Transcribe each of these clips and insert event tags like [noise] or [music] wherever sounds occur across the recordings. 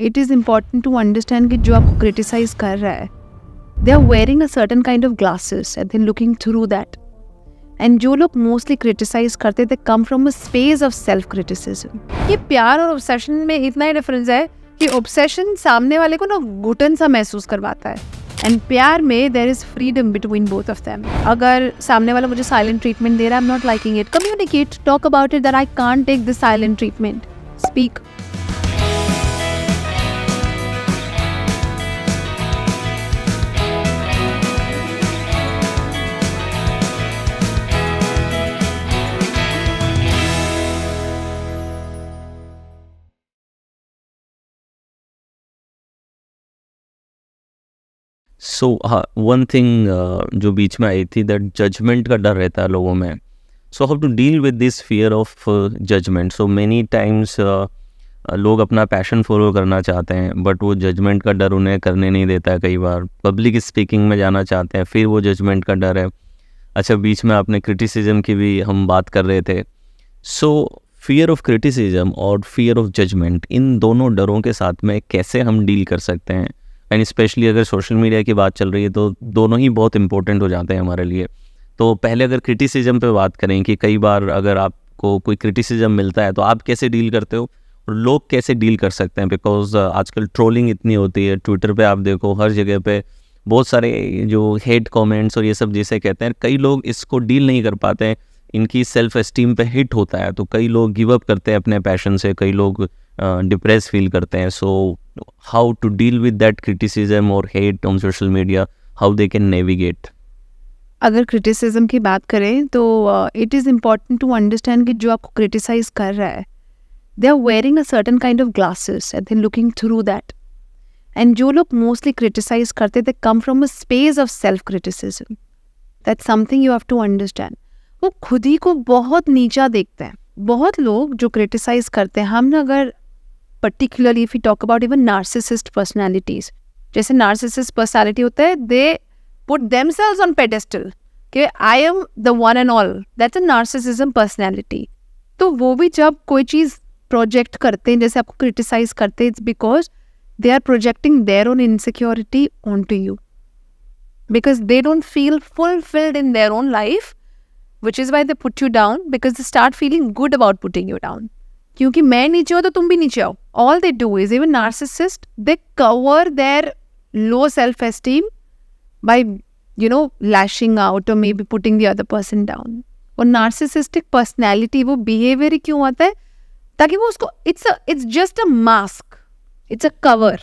It is important to understand कि जो आपको क्रिटिसाइज कर रहा है they are wearing a certain kind of glasses and then looking through that and जो लोग मोस्टली क्रिटिसाइज करते थे come from a space of self criticism ये प्यार और ऑब्सेशन में इतना ही डिफरेंस है कि ऑब्सेशन सामने वाले को ना घुटन सा महसूस करवाता है एंड प्यार में there is freedom between both of them अगर सामने वाला मुझे साइलेंट ट्रीटमेंट दे रहा है I am not liking it communicate talk about it that I can't take this silent treatment speak so one thing जो बीच में आई थी दैट जजमेंट का डर रहता है लोगों में so how to deal with this fear of judgement so many times लोग अपना पैशन फॉलो करना चाहते हैं बट वो जजमेंट का डर उन्हें करने नहीं देता है कई बार पब्लिक स्पीकिंग में जाना चाहते हैं फिर वो जजमेंट का डर है अच्छा बीच में आपने क्रिटिसिज्म की भी हम बात कर रहे थे सो फियर ऑफ क्रिटिसिज्म और फियर ऑफ जजमेंट इन दोनों डरों के साथ में कैसे हम डील कर सकते हैं एंड स्पेशली अगर सोशल मीडिया की बात चल रही है तो दोनों ही बहुत इंपॉर्टेंट हो जाते हैं हमारे लिए तो पहले अगर क्रिटिसिज्म पे बात करें कि कई बार अगर आपको कोई क्रिटिसिज्म मिलता है तो आप कैसे डील करते हो और लोग कैसे डील कर सकते हैं बिकॉज uh, आजकल ट्रोलिंग इतनी होती है ट्विटर पे आप देखो हर जगह पे बहुत सारे जो हेट कमेंट्स और ये सब जैसे कहते हैं कई लोग इसको डील नहीं कर पाते हैं इनकी सेल्फ इस्टीम पे हिट होता है तो कई लोग गिव अप करते हैं अपने पैशन से कई लोग डिप्रेस फील करते हैं so how to deal with that criticism और hate on social media how they can navigate अगर क्रिटिसिज्म की बात करें तो it is important to understand कि जो आपको क्रिटिसाइज कर रहा है they are wearing a certain kind of glasses and then looking through that and जो लोग मोस्टली क्रिटिसाइज करते they come from a space of self criticism that something you have to understand वो खुद ही को बहुत नीचा देखते हैं बहुत लोग जो क्रिटिसाइज करते हैं हम अगर particularly if you talk about even narcissist personalities जैसे नार्सिसिस्ट पर्सनैलिटी होता है they put themselves on pedestal कि I am the one and all that's a narcissism personality तो वो भी जब कोई चीज़ प्रोजेक्ट करते हैं जैसे आपको क्रिटिसाइज करते हैं it's because they are projecting their own insecurity on to you because they don't feel fulfilled in their own life which is why they put you down because they start feeling good about putting you down क्योंकि मैं नीचे हूँ तो तुम भी नीचे आओ all they do is even narcissist they cover their low self esteem by you know lashing out maybe putting the other person down और नार्सिसिस्टिक पर्सनैलिटी वो बिहेवियर ही क्यों आता है ताकि वो उसको it's it's just a mask it's a cover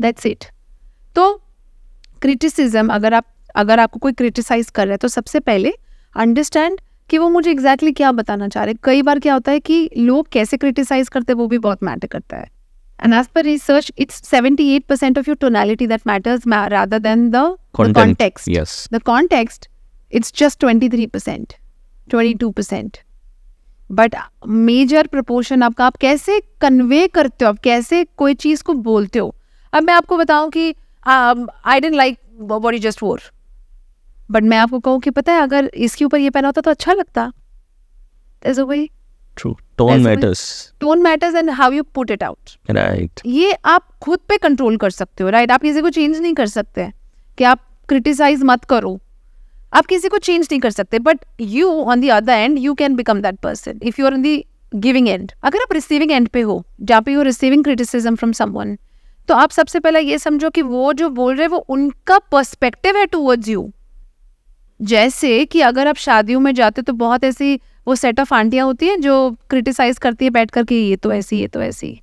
that's it तो क्रिटिसिज्म अगर आप अगर आपको कोई क्रिटिसाइज कर रहा है तो सबसे पहले अंडरस्टैंड कि वो मुझे एग्जैक्टली exactly क्या बताना चाह रहे कई बार क्या होता है कि लोग कैसे क्रिटिसाइज करते हैं वो भी बहुत मैटर करता है and as per research it's seventy eight percent of your tonality that matters rather than the context the context it's just twenty three percent twenty two percent but major proportion आपका आप कैसे convey करते हो आप कैसे कोई चीज़ को बोलते हो अब मैं आपको बताऊं कि I didn't like body just wore but मैं आपको कहूँ कि पता है अगर इसके ऊपर ये पहना होता तो अच्छा लगता is a way true tone matters tone matters and how you put it out right ये आप खुद पे कंट्रोल कर सकते हो राइट right? आप किसी को चेंज नहीं कर सकते कि आप क्रिटिसाइज मत करो आप किसी को चेंज नहीं कर सकते but you on the other and you can become that person if you are on the giving end अगर आप रिसीविंग एंड पे हो जहाँ पे you receiving criticism from someone तो आप सबसे पहला ये समझो कि वो जो बोल रहे हैं वो उनका पर्सपेक्टिव है टूवर्ड्स यू जैसे कि अगर आप शादियों में जाते तो बहुत ऐसी वो सेट ऑफ आंटियाँ होती हैं जो क्रिटिसाइज करती है बैठ करके ये तो ऐसी ये तो ऐसी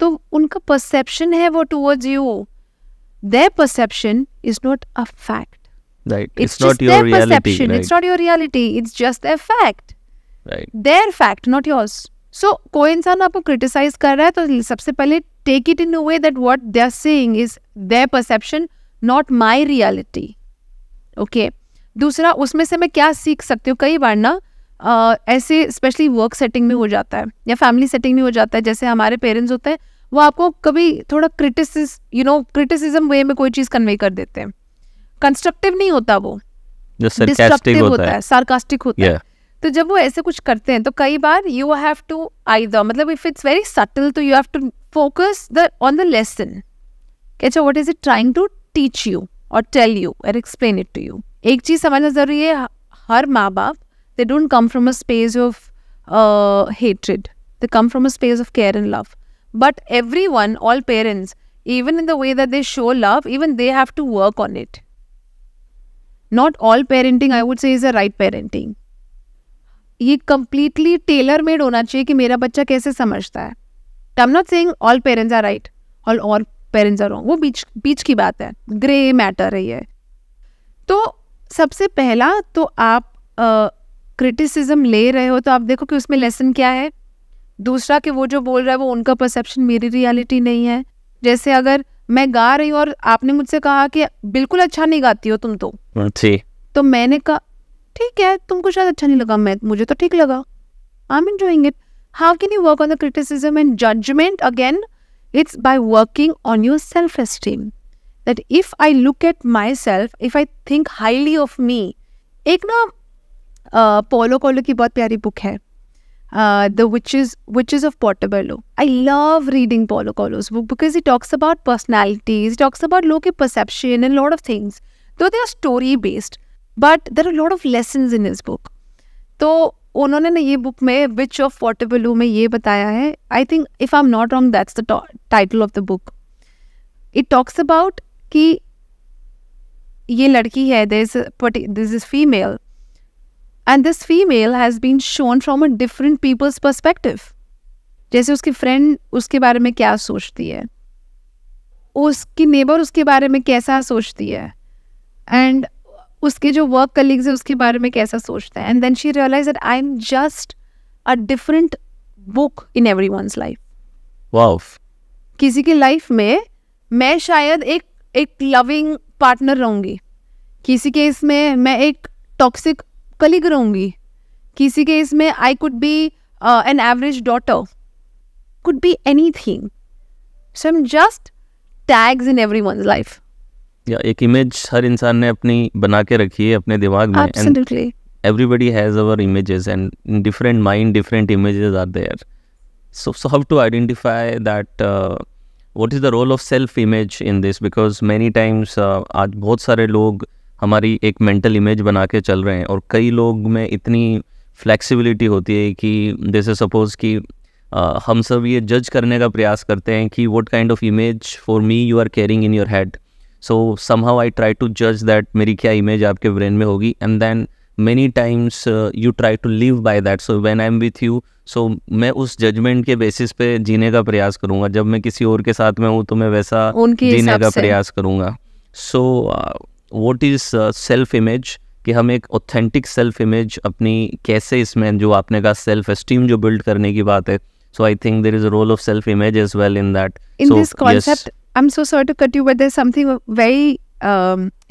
तो उनका परसेप्शन है वो towards you their perception is not a fact Right. It's, it's not your reality. Right. It's not your reality. It's just their fact. Right. Their fact, not yours. So कोई इंसान आपको क्रिटिसाइज कर रहा है तो सबसे पहले take it in a way that what they are saying is their perception not my reality okay दूसरा उसमें से मैं क्या सीख सकती हूँ कई बार ना आ, ऐसे स्पेशली वर्क सेटिंग में हो जाता है या फैमिली सेटिंग में हो जाता है जैसे हमारे पेरेंट्स होते हैं वो आपको कभी थोड़ा criticise you know criticism way में कोई चीज़ कन्वे कर देते हैं कंस्ट्रक्टिव नहीं होता वो डिस्ट्रक्टिव होता, होता है सार्कास्टिक होता yeah. है तो जब वो ऐसे कुछ करते हैं तो कई बार यू हैव टू द मतलब इफ इट्स वेरी सटल तो you have to focus the on the lesson catch what is it trying to teach you और टेल यू और एक्सप्लेन इट टू यू एक चीज़ समझना ज़रूरी है हर माँ बाप they don't come from a space of hatred they come from a space of care and love but everyone all parents even in the way that they show love even they have to work on it not all parenting I would say is a right parenting ये completely tailor made होना चाहिए कि मेरा बच्चा कैसे समझता है I am not saying all parents are right और ऑल पेरेंट्स आर रॉन्ग वो बीच बीच की बात है ग्रे मैटर है ये तो सबसे पहला तो आप क्रिटिसिज्म ले रहे हो तो आप देखो कि उसमें लेसन क्या है दूसरा कि वो जो बोल रहा है वो उनका परसेप्शन मेरी रियलिटी नहीं है जैसे अगर मैं गा रही हूँ और आपने मुझसे कहा कि बिल्कुल अच्छा नहीं गाती हो तुम तो हाँ, तो मैंने कहा ठीक है तुमको शायद अच्छा नहीं लगा मैं मुझे तो ठीक लगा I am enjoying it how can you work on the criticism and judgement again it's by working on your self esteem if I look at myself if I think highly of me एक ना पोलो कोलो की बहुत प्यारी book है the witch is of Portobello I love reading Paulo Coelho's book because it talks about personalities talks about low key perception and lot of things though they are story based but there are lot of lesson in his book तो उन्होंने ना ये book में which of पोर्टेबलो में ये बताया है I think if I am not wrong that's the title of the book it talks about कि ये लड़की है this this is female and this female has been shown from a different people's perspective जैसे उसकी friend उसके बारे में क्या सोचती है उसकी नेबर उसके बारे में कैसा सोचती है एंड उसके जो वर्क कलीग्स हैं उसके बारे में कैसा सोचता है and then she realise that I am just a different book in every one's life वाह किसी की लाइफ में मैं शायद एक एक लविंग पार्टनर रहूँगी किसी केस में मैं एक टॉक्सिक कलीग रहूँगी किसी केस में I could be an average daughter could be anything so am just tags in every one life या एक इमेज हर इंसान ने अपनी बना के रखी है अपने दिमाग में absolutely everybody has our images and in different mind different images are so so so how to identify uh, what is the role of self image in this because many times आज बहुत सारे लोग हमारी एक mental image बना के चल रहे हैं और कई लोग में इतनी फ्लैक्सीबिलिटी होती है कि जैसे सपोज़ कि uh, हम सब ये जज करने का प्रयास करते हैं कि what kind of image for me you are caring in your head so somehow I try to जज दैट मेरी क्या इमेज आपके ब्रेन में होगी and then many times you try to live by that so when I am with you so so, मैं उस जजमेंट के बेसिस पे जीने का प्रयास करूंगा जब मैं किसी और के साथ में हूँ तो मैं वैसा जीने का प्रयास करूंगा so what is self image कि हम एक ऑथेंटिक सेल्फ इमेज अपनी कैसे इसमें जो आपने कहा सेल्फ एस्टीम जो बिल्ड करने की बात है so I think there is a role of self image as well in that in this concept I am so sorry to cut you but there something very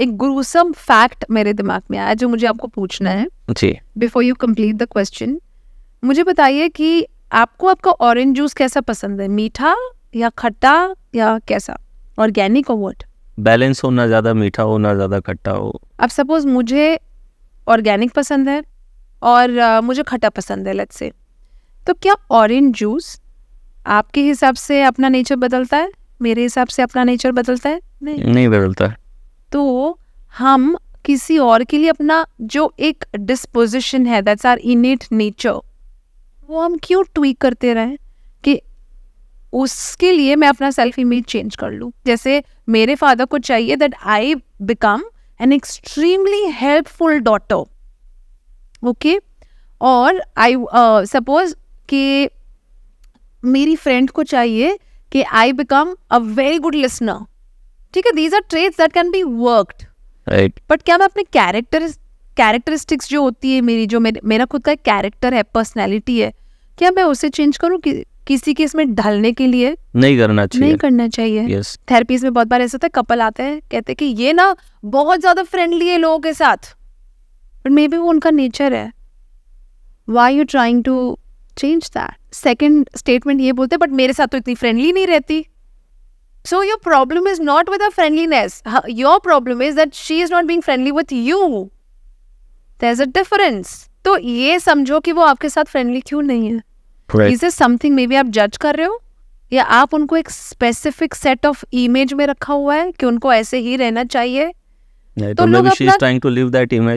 एक gruesome fact मेरे दिमाग में आया जो मुझे आपको पूछना है जी before you complete the question मुझे बताइए कि आपको आपका ऑरेंज जूस कैसा पसंद है मीठा या खट्टा या कैसा ऑर्गेनिक और वट बैलेंस हो ना ज़्यादा मीठा हो ना ज़्यादा खट्टा हो अब सपोज मुझे ऑर्गेनिक पसंद है और आ, मुझे खट्टा पसंद है लेट्स से तो क्या ऑरेंज जूस आपके हिसाब से अपना नेचर बदलता है मेरे हिसाब से अपना नेचर बदलता है नहीं नहीं बदलता तो हम किसी और के लिए अपना जो एक डिस्पोजिशन है दैट्स आर इनेट नेचर वो हम क्यों ट्वीक करते रहें कि उसके लिए मैं अपना सेल्फ इमेज चेंज कर लूँ जैसे मेरे फादर को चाहिए that I become an extremely helpful daughter okay और आई सपोज uh, कि मेरी फ्रेंड को चाहिए कि I become a very good listener ठीक है these are traits that can be worked right but क्या मैं अपने कैरेक्टर कैरेक्टरिस्टिक्स जो होती है मेरी जो मेरे, मेरा खुद का कैरेक्टर है पर्सनैलिटी है क्या मैं उसे चेंज करूँ कि, किसी के इसमें ढलने के लिए नहीं करना चाहिए नहीं करना चाहिए yes. थेरेपीज में बहुत बार ऐसा होता है कपल आते हैं कहते हैं कि ये ना बहुत ज्यादा फ्रेंडली है लोगों के साथ बट मे बी वो उनका नेचर है why you trying to change that second statement ये बोलते बट मेरे साथ तो इतनी फ्रेंडली नहीं रहती so your problem is not with a friendliness your problem is that she is not being friendly with you there is a difference तो ये समझो कि वो आपके साथ फ्रेंडली क्यों नहीं है is this something maybe आप जज कर रहे हो या आप उनको एक स्पेसिफिक सेट ऑफ इमेज में रखा हुआ है कि उनको ऐसे ही रहना चाहिए तो, तो लोग अपना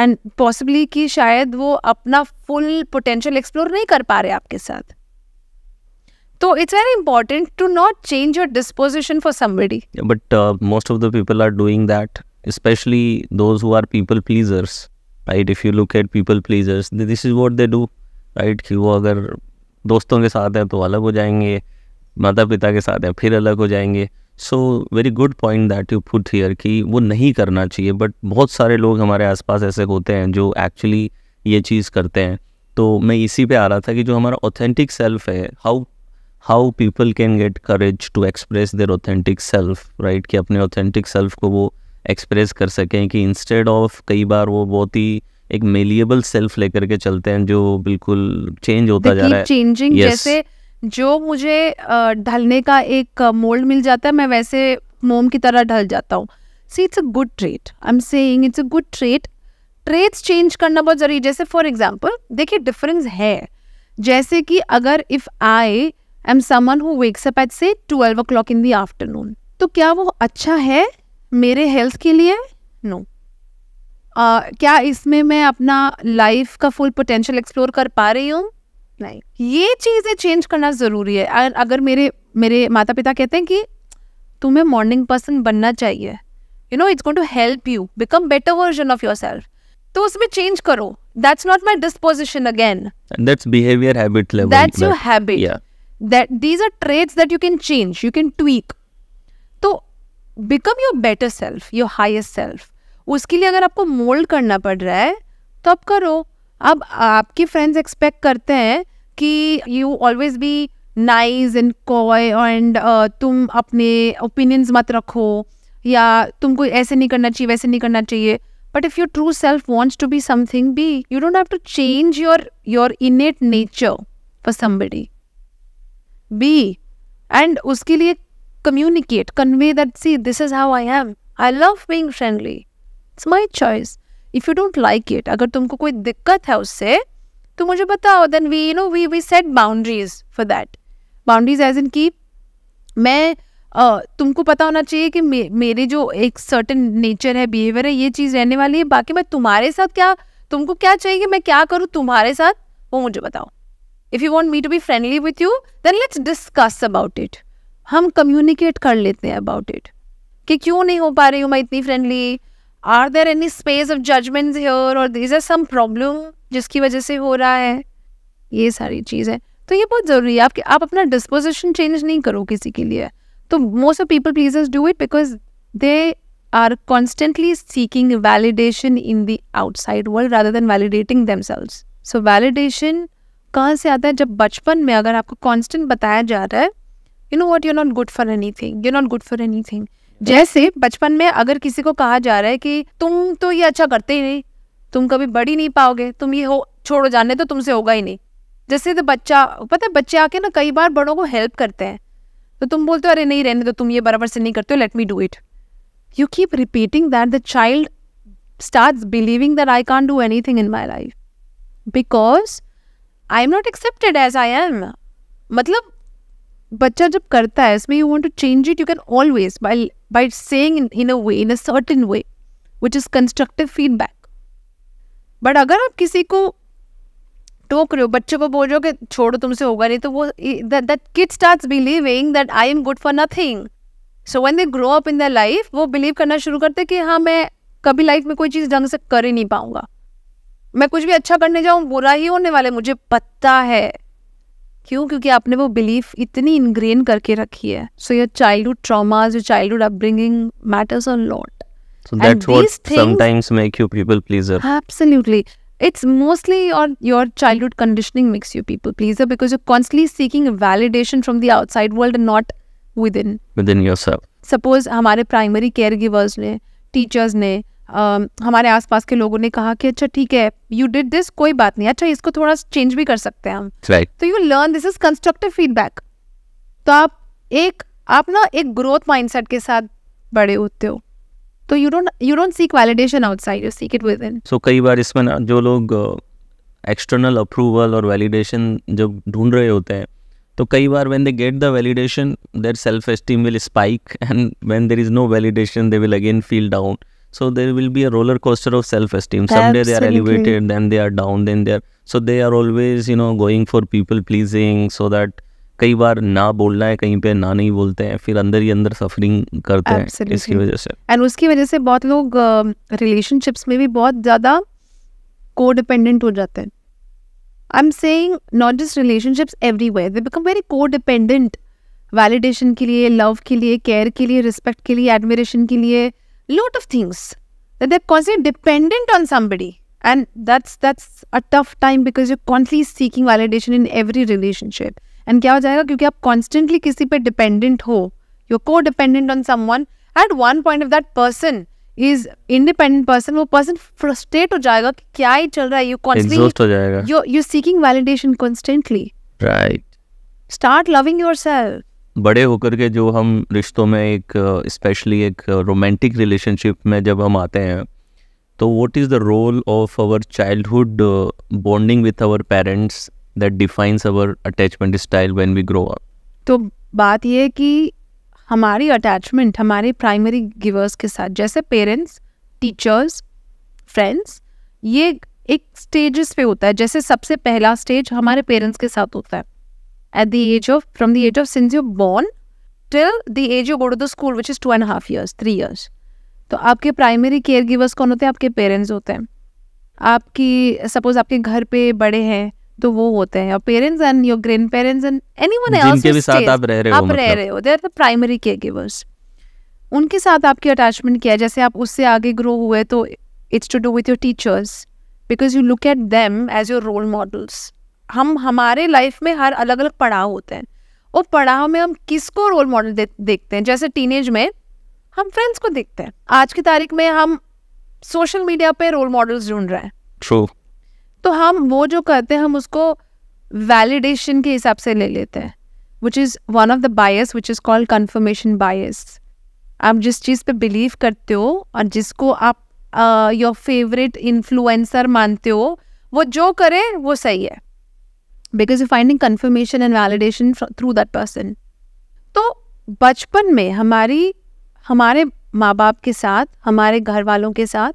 एंड पॉसिबली कि शायद वो अपना फुल पोटेंशियल एक्सप्लोर नहीं कर पा रहे आपके साथ तो it's very important to not change your disposition for somebody but most of the people are doing that specially those who are people pleasers right if you look at people pleasers this is what they do right कि वो अगर दोस्तों के साथ हैं तो अलग हो जाएंगे माता पिता के साथ हैं फिर अलग हो जाएंगे so very good point that you put here कि वो नहीं करना चाहिए बट बहुत सारे लोग हमारे आसपास ऐसे होते हैं जो एक्चुअली ये चीज़ करते हैं तो मैं इसी पे आ रहा था कि जो हमारा ऑथेंटिक सेल्फ है how how people can get courage to express their authentic self right कि अपने ऑथेंटिक सेल्फ को वो एक्सप्रेस कर सकें कि इंस्टेड ऑफ कई बार वो बहुत ही एक मेलिएबल सेल्फ लेकर के चलते हैं जो बिल्कुल चेंज होता जा रहा है चेंजिंग yes. जैसे जो मुझे ढलने का एक मोल्ड मिल जाता है मैं वैसे मोम की तरह ढल जाता हूँ see it's a good trait I am saying it's a good trait traits change करना बहुत ज़रूरी जैसे फॉर एग्जाम्पल देखिए डिफरेंस है जैसे कि अगर if I am someone who wakes up at say twelve o'clock in the afternoon तो क्या वो अच्छा है मेरे हेल्थ के लिए नो no. आ, क्या इसमें मैं अपना लाइफ का फुल पोटेंशियल एक्सप्लोर कर पा रही हूँ नहीं ये चीज़ें चेंज करना ज़रूरी है अगर मेरे मेरे माता पिता कहते हैं कि तुम्हें मॉर्निंग पर्सन बनना चाहिए you know it's going to help you become better version of your self तो उसमें चेंज करो that's not my disposition again that's behaviour habit level that's your habit that these are traits that you can change you can tweak to become your better self your highest self उसके लिए अगर आपको mould करना पड़ रहा है तो आप करो अब आपके फ्रेंड्स एक्सपेक्ट करते हैं कि you always be nice and coy and तुम अपने ओपिनियंस मत रखो या तुमको ऐसे नहीं करना चाहिए वैसे नहीं करना चाहिए but if your true self wants to be something be you don't have to change your your innate nature for somebody be and उसके लिए communicate convey that see this is how I am I love being friendly it's my choice if you don't like it अगर तुमको कोई दिक्कत है उससे तो मुझे बताओ then we you know we we set boundaries for that boundaries as in की मैं uh, तुमको पता होना चाहिए कि मे, मेरे जो एक सर्टन नेचर है बिहेवियर है ये चीज़ रहने वाली है बाकी मैं तुम्हारे साथ क्या तुमको क्या चाहिए कि मैं क्या करूँ तुम्हारे साथ वो मुझे बताओ if you want me to be friendly with you then let's discuss about it हम कम्युनिकेट कर लेते हैं अबाउट इट कि क्यों नहीं हो पा रही हूँ मैं इतनी friendly are there any space of judgement here और इज आर सम प्रॉब्लम जिसकी वजह से हो रहा है ये सारी चीज़ है तो ये बहुत ज़रूरी है आपके आप अपना डिस्पोजिशन चेंज नहीं करो किसी के लिए तो most of people please do it because they are constantly seeking validation in the outside world rather than validating them selves so validation कहाँ से आता है जब बचपन में अगर आपको कॉन्स्टेंट बताया जा रहा है you know what you're not good for anything you not good for anything जैसे बचपन में अगर किसी को कहा जा रहा है कि तुम तो ये अच्छा करते ही नहीं तुम कभी बड़ी नहीं पाओगे तुम ये हो छोड़ो जाने तो तुमसे होगा ही नहीं जैसे तो बच्चा पता है बच्चे आके ना कई बार बड़ों को हेल्प करते हैं तो तुम बोलते हो अरे नहीं रहने तो तुम ये बराबर से नहीं करते हो let me do it you keep repeating that the child start believing that I can't do anything in my life because I am not accepted as I am मतलब बच्चा जब करता है इसमें you want to change it you can always by by saying in, in a way, in a certain way, which is constructive feedback. But अगर आप किसी को टोक रहे हो बच्चों को बोल रहे हो कि छोड़ो तुमसे होगा नहीं तो वो that kid start believing that I am good for nothing so when they grow up in the life वो बिलीव करना शुरू करते कि हाँ मैं कभी लाइफ में कोई चीज़ ढंग से कर ही नहीं पाऊंगा मैं कुछ भी अच्छा करने जाऊँ बुरा ही होने वाला मुझे पता है क्यों क्योंकि आपने वो बिलीफ इतनी इनग्रेन करके रखी है so your childhood traumas your childhood upbringing matters a lot so that's what sometimes make you people pleaser absolutely it's mostly your your childhood conditioning makes you people pleaser because you constantly seeking validation from the outside world and not within within yourself suppose हमारे primary caregivers ने teachers ने हमारे आसपास के लोगों ने कहा कि अच्छा ठीक है यू डिड दिस कोई बात नहीं अच्छा इसको थोड़ा चेंज भी कर सकते हैं हम तो you learn this is constructive feedback तो आप एक आप ना एक ग्रोथ माइंडसेट के साथ बड़े होते हो तो you don't you don't seek validation outside you seek it within सो कई बार इसमें ना जो लोग एक्सटर्नल अप्रूवल और वैलिडेशन जब ढूंढ रहे होते हैं तो कई बार when they get the validation their self esteem will spike and when there is no validation they will again feel down So there will be a roller coaster of self esteem. Someday Absolutely. they are elevated, then they are down, then they are. So they are always, you know, going for people pleasing so that कई बार ना बोलना है कहीं पे ना नहीं बोलते हैं फिर अंदर ही अंदर सफरिंग करते Absolutely. हैं इसकी वजह से एंड उसकी वजह से बहुत लोग रिलेशनशिप्स uh, में भी बहुत ज़्यादा कोडिपेंडेंट हो जाते हैं I am saying not just relationships everywhere they become very codependent validation के लिए लव के लिए केयर के लिए रिस्पेक्ट के लिए एडमिरेशन के लिए lot of things that they're constantly dependent on somebody and that's that's a tough time because you're constantly seeking validation in every relationship and क्या हो जाएगा क्योंकि आप constantly किसी पे dependent हो you're co-dependent on someone at one point if that person is independent person वो person frustrate हो जाएगा कि क्या ही चल रहा है you constantly exhaust जाएगा you you're seeking validation constantly right start loving yourself बड़े होकर के जो हम रिश्तों में एक स्पेशली एक रोमांटिक रिलेशनशिप में जब हम आते हैं तो what is the role of our childhood bonding with our parents that defines our attachment style when we grow up तो बात यह है कि हमारी अटैचमेंट हमारे प्राइमरी गिवर्स के साथ जैसे पेरेंट्स टीचर्स फ्रेंड्स ये एक स्टेजेस पे होता है जैसे सबसे पहला स्टेज हमारे पेरेंट्स के साथ होता है at the age of from the age of since you're born till the age you go to the school which is two and a half years three years तो आपके प्राइमरी केयर गिवर्स कौन होते हैं आपके parents होते हैं आपकी suppose आपके घर पे बड़े हैं तो वो होते हैं और parents and your grandparents and anyone else के भी साथ आप रह रहे हो आप मतलब। रह रहे हो they are the primary caregivers उनके साथ आपकी अटैचमेंट किया जैसे आप उससे आगे ग्रो हुए तो it's to do with your teachers because you look at them as your role models हम हमारे लाइफ में हर अलग अलग पड़ाव होते हैं वो पड़ाव में हम किसको रोल मॉडल दे, देखते हैं जैसे टीनेज में हम फ्रेंड्स को देखते हैं आज की तारीख में हम सोशल मीडिया पे रोल मॉडल्स ढूंढ रहे हैं ट्रू तो हम वो जो करते हैं हम उसको वैलिडेशन के हिसाब से ले लेते हैं which is one of the bias which is called confirmation bias आप जिस चीज़ पे बिलीव करते हो और जिसको आप योर फेवरेट इन्फ्लुएंसर मानते हो वो जो करे वो सही है because you finding confirmation and validation through that person तो बचपन में हमारी हमारे माँ बाप के साथ हमारे घर वालों के साथ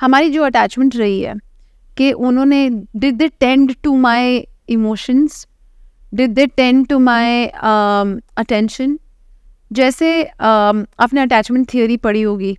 हमारी जो अटैचमेंट रही है कि उन्होंने did they tend to my emotions did they tend to my attention जैसे um, आपने अटैचमेंट थियोरी पढ़ी होगी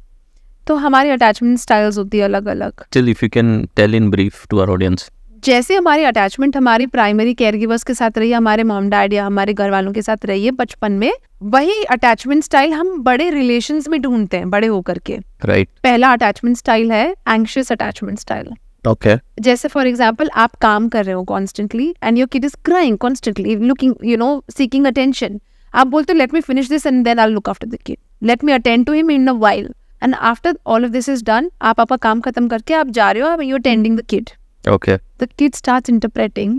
तो हमारी अटैचमेंट स्टाइल्स होती है अलग अलग if you can tell in brief to our audience जैसे हमारी अटैचमेंट हमारे प्राइमरी केयर गिवर्स के साथ रही है हमारे मॉम डैड या हमारे घर वालों के साथ रही है बचपन में वही अटैचमेंट स्टाइल हम बड़े रिलेशन में ढूंढते हैं बड़े होकर के राइट right. पहला अटैचमेंट स्टाइल है एंक्शियस अटैचमेंट स्टाइल ओके जैसे फॉर एग्जाम्पल आप काम कर रहे हो constantly and your kid is crying constantly looking you know seeking attention आप बोलते let me finish this and then I look after the kid let me attend to him in a while and after all of this is done आप आपका काम खत्म करके आप जा रहे हो you attending the kid okay the kid starts interpreting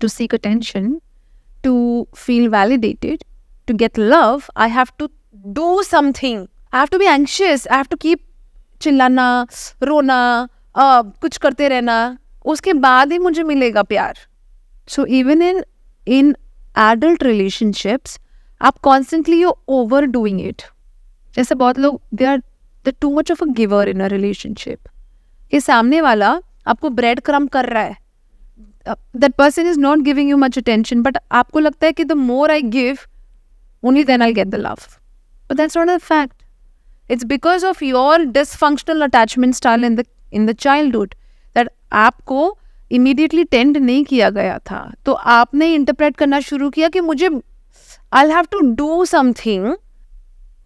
to seek attention to feel validated to get love i have to do something i have to be anxious i have to keep chillana rona uh, kuch karte rehna uske baad hi mujhe milega pyar so even in in adult relationships up constantly you're overdoing it just a bottle they are they are too much of a giver in a relationship ये सामने वाला आपको bread crumb कर रहा है that person is not giving you much attention but आपको लगता है कि the more I give only then I get the love but that's not a fact it's because of your dysfunctional attachment style in the in the hood that आपको immediately tend नहीं किया गया था तो आपने इंटरप्रेट करना शुरू किया कि मुझे I have to do something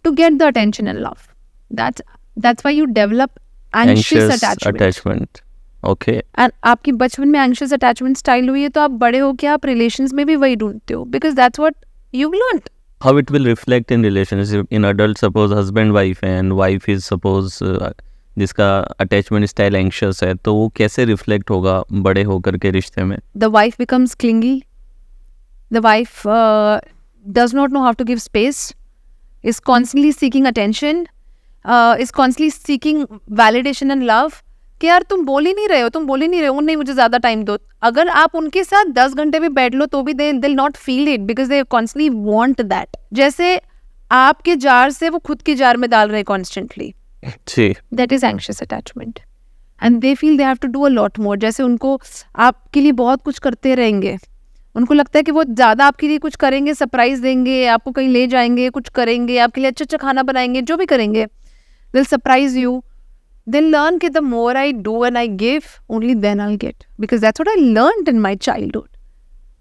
to get the attention and love that's that's why you develop anxious attachment okay and आपकी बचपन में एंशियस अटैचमेंट स्टाइल हुई है तो आप बड़े होकर आप रिलेशन में भी वही ढूंढते हो because that's what you learn how it will reflect in relationship in adult suppose husband wife है एंड वाइफ इज सपोज जिसका अटैचमेंट स्टाइल एंशियस है तो वो कैसे रिफ्लेक्ट होगा बड़े होकर के रिश्ते में the wife becomes clingy the wife does not know how to give space is constantly seeking attention is constantly seeking validation and love कि यार तुम बोल ही नहीं रहे हो तुम बोल ही नहीं रहे हो नहीं मुझे ज़्यादा टाइम दो अगर आप उनके साथ दस घंटे भी बैठ लो तो भी they will not feel it because they constantly want that जैसे आपके जार से वो खुद के जार में डाल रहे constantly that is anxious attachment and they feel they have to do a lot more जैसे उनको आपके लिए बहुत कुछ करते रहेंगे उनको लगता है कि वो ज़्यादा आपके लिए कुछ करेंगे सरप्राइज देंगे आपको कहीं ले जाएंगे कुछ करेंगे आपके लिए अच्छा अच्छा खाना बनाएंगे जो भी करेंगे will surprise you then learn that the more I do and I give, only then I'll get. Because that's what I learned in my childhood.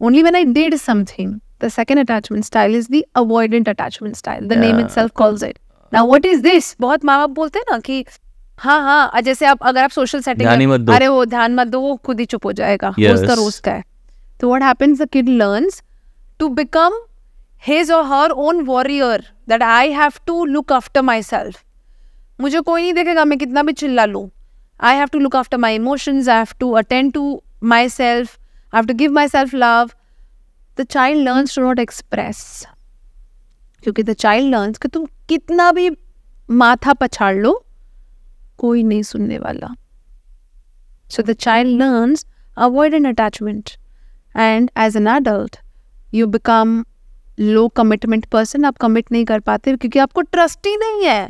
Only when I did something. The second attachment style is the avoidant attachment style. The yeah. name itself calls it. Now, what is this? बहुत माँ बाप बोलते हैं ना कि हाँ हाँ जैसे आप अगर आप सोशल सेटिंग अरे वो ध्यान मत दो वो खुद ही चुप हो जाएगा yes. रोज का रोज का है तो what happens the kid learns to become his or her own warrior that I have to look after my self मुझे कोई नहीं देखेगा मैं कितना भी चिल्ला लूँ I have to look after my emotions I have to attend to my self I have to give my self love the child learns to not express क्योंकि द चाइल्ड लर्न कि तुम कितना भी माथा पछाड़ लो कोई नहीं सुनने वाला so the child learns avoid N attachment and as an adult you become low commitment person आप कमिट नहीं कर पाते क्योंकि आपको ट्रस्ट ही नहीं है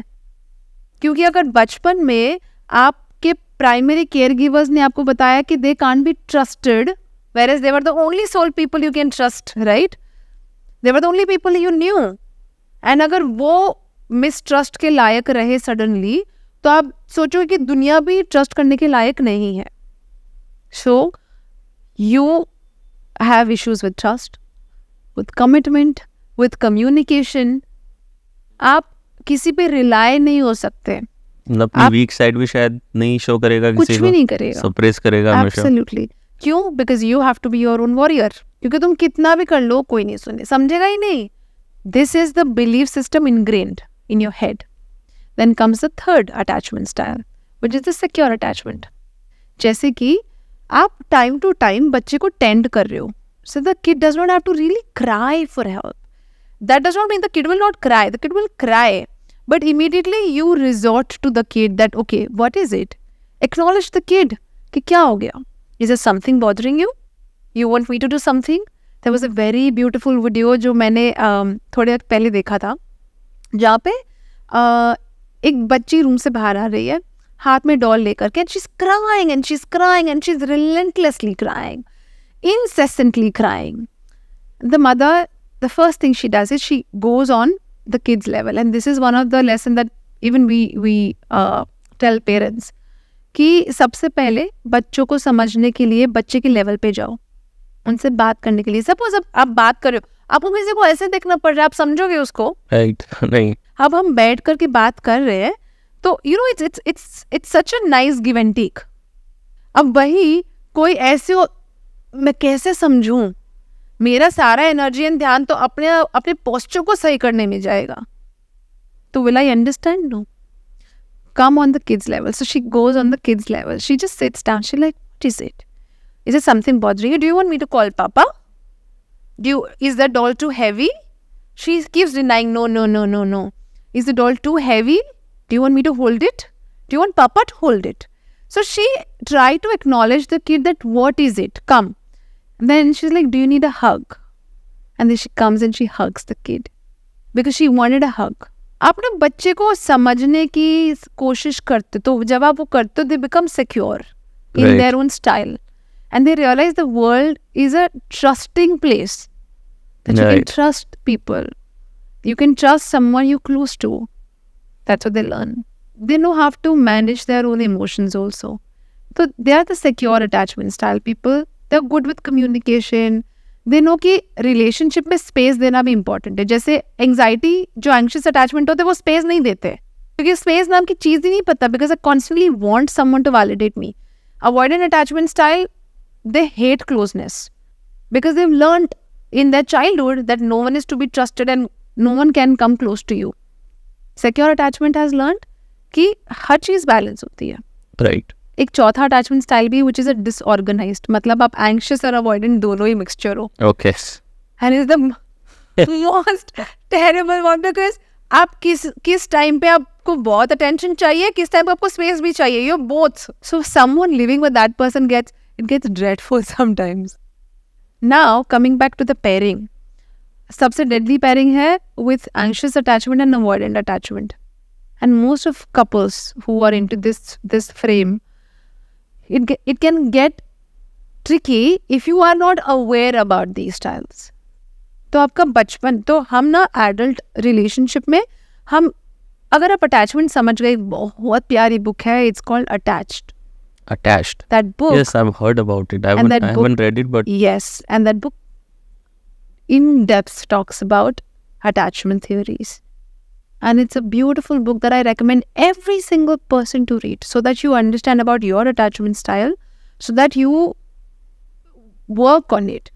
क्योंकि अगर बचपन में आपके प्राइमरी केयर गिवर्स ने आपको बताया कि they can't be trusted where is they're the only soul people you can trust right they're the only people you knew and अगर वो मिसट्रस्ट के लायक रहे सडनली तो आप सोचोगे कि दुनिया भी ट्रस्ट करने के लायक नहीं है so you have issues with trust with commitment with communication आप किसी पे रिलाय नहीं हो सकते वीक मतलब साइड भी शायद नहीं शो करेगा किसी कुछ भी नहीं करेगा सप्रेस करेगा एब्सोल्युटली क्यों because you have to be your own warrior क्योंकि तुम कितना भी कर लो कोई नहीं सुने समझेगा ही नहीं this is the believe system ingrained in your head then comes the third attachment style which is the secure attachment जैसे कि आप टाइम टू टाइम बच्चे को टेंड कर रहे हो so the kid does not have to really cry for help that does not mean the kid will not cry the kid will cry But immediately you resort to the kid that, okay, what is it? Acknowledge the kid. Ki kya ho gaya? Is there something bothering you? You want me to do something? There was a very beautiful video jo मैंने um, थोड़े वक्त पहले देखा जहाँ पे uh, एक बच्ची room से बाहर आ रही है हाथ में डॉल लेकर के and she is crying and she is crying and she is relentlessly crying incessantly crying. The mother, the first thing she does is she goes on the kids level and this is one of the lesson that even we we uh, tell parents कि सबसे पहले बच्चों को समझने के लिए बच्चे के लेवल पे जाओ उनसे बात करने के लिए सपोज अब आप बात करो आपको किसी को ऐसे देखना पड़ रहा है आप समझोगे उसको right. [laughs] नहीं अब हम बैठ करके बात कर रहे हैं तो you know it's it's it's it's such a nice give and take अब वही कोई ऐसे हो मैं कैसे समझूं मेरा सारा एनर्जी एंड ध्यान तो अपने अपने पोस्चर को सही करने में जाएगा तो will I understand no come on the kids level so she goes on the kids level she just sits down she like what is it is it something bothering you do you want me to call papa do you is the doll too heavy she keeps denying no no no no no is the doll too heavy do you want me to hold it do you want papa to hold it so she try to acknowledge the kid that what is it come Then she's like, Do you need a hug? And then she comes and she hugs the kid because she wanted a hug. आप ना बच्चे को समझने की कोशिश करते तो जब आप वो करते they become secure in their own style and they realise the world is a trusting place that you can trust people you can trust someone you close to that's what they learn they know have to manage their own emotions also तो they are the secure attachment style people they good with communication they know कि relationship में space देना भी important है जैसे anxiety जो anxious attachment होते हैं वो स्पेस नहीं देते क्योंकि स्पेस नाम की चीज़ ही नहीं पता because I constantly want someone to validate me avoid N attachment style they hate closeness because they learn in that childhood that no one is to be trusted and no one can come close to you secure attachment has learn कि हर चीज़ balance होती है right एक चौथा attachment style भी which is a disorganise मतलब आप anxious और अवॉइडेंट दोनों ही मिक्सचर हो okay and is the most terrible one because आप किस किस टाइम पे आपको बहुत अटेंशन चाहिए किस टाइम पे आपको स्पेस भी चाहिए you both so someone living with that person gets it gets dreadful sometimes now coming back to the pairing सबसे डेडली पेयरिंग है with anxious attachment and avoidant attachment and most of couples who are into this this frame it, it can get tricky if you are not aware about these styles. तो आपका बचपन तो हम ना adult relationship में हम अगर आप अटैचमेंट समझ गए बहुत प्यारी बुक है it's called attached attached that book yes i've heard about it i haven't read it but yes and that book in depth talks about attachment theories and it's a beautiful book that I recommend every single person to read so that you understand about your attachment style so that you work on it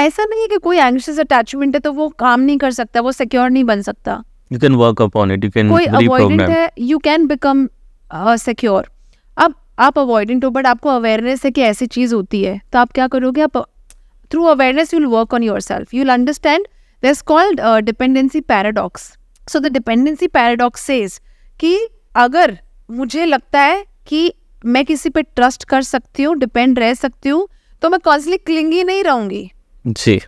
ऐसा नहीं है कि कोई anxious attachment है तो वो काम नहीं कर सकता वो सिक्योर नहीं बन सकता you can work upon it you can कोई अवॉइडेंट है यू कैन बिकम सिक्योर अब आप अवॉइडेंट हो बट आपको अवेयरनेस है कि ऐसी चीज़ होती है तो आप क्या करोगे आप through awareness you will work on your yourself you will understand this called dependency paradox so the dependency paradox says कि अगर मुझे लगता है कि मैं किसी पे ट्रस्ट कर सकती हूँ डिपेंड रह सकती हूँ तो मैं कॉन्सली क्लिंगी नहीं रहूंगी जी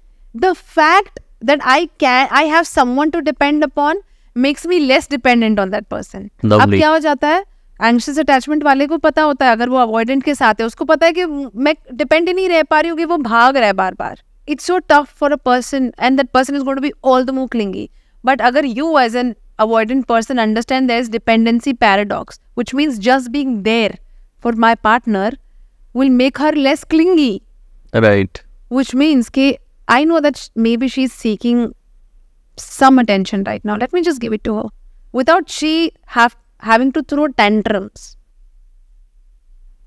the fact that I can I have someone to depend upon makes me less dependent on that person अब क्या हो जाता है एंशियस अटैचमेंट वाले को पता होता है अगर वो अवॉइडेंट के साथ है उसको पता है कि मैं डिपेंड ही नहीं रह पा रही हूँ कि वो भाग रहा है बार बार it's so tough for a person and that person is going to be all the more clingy But agar you as an avoidant person understand there is dependency paradox, which means just being there for my partner will make her less clingy. Right. Which means that I know that maybe she's seeking some attention right now. Let me just give it to her without she have having to throw tantrums.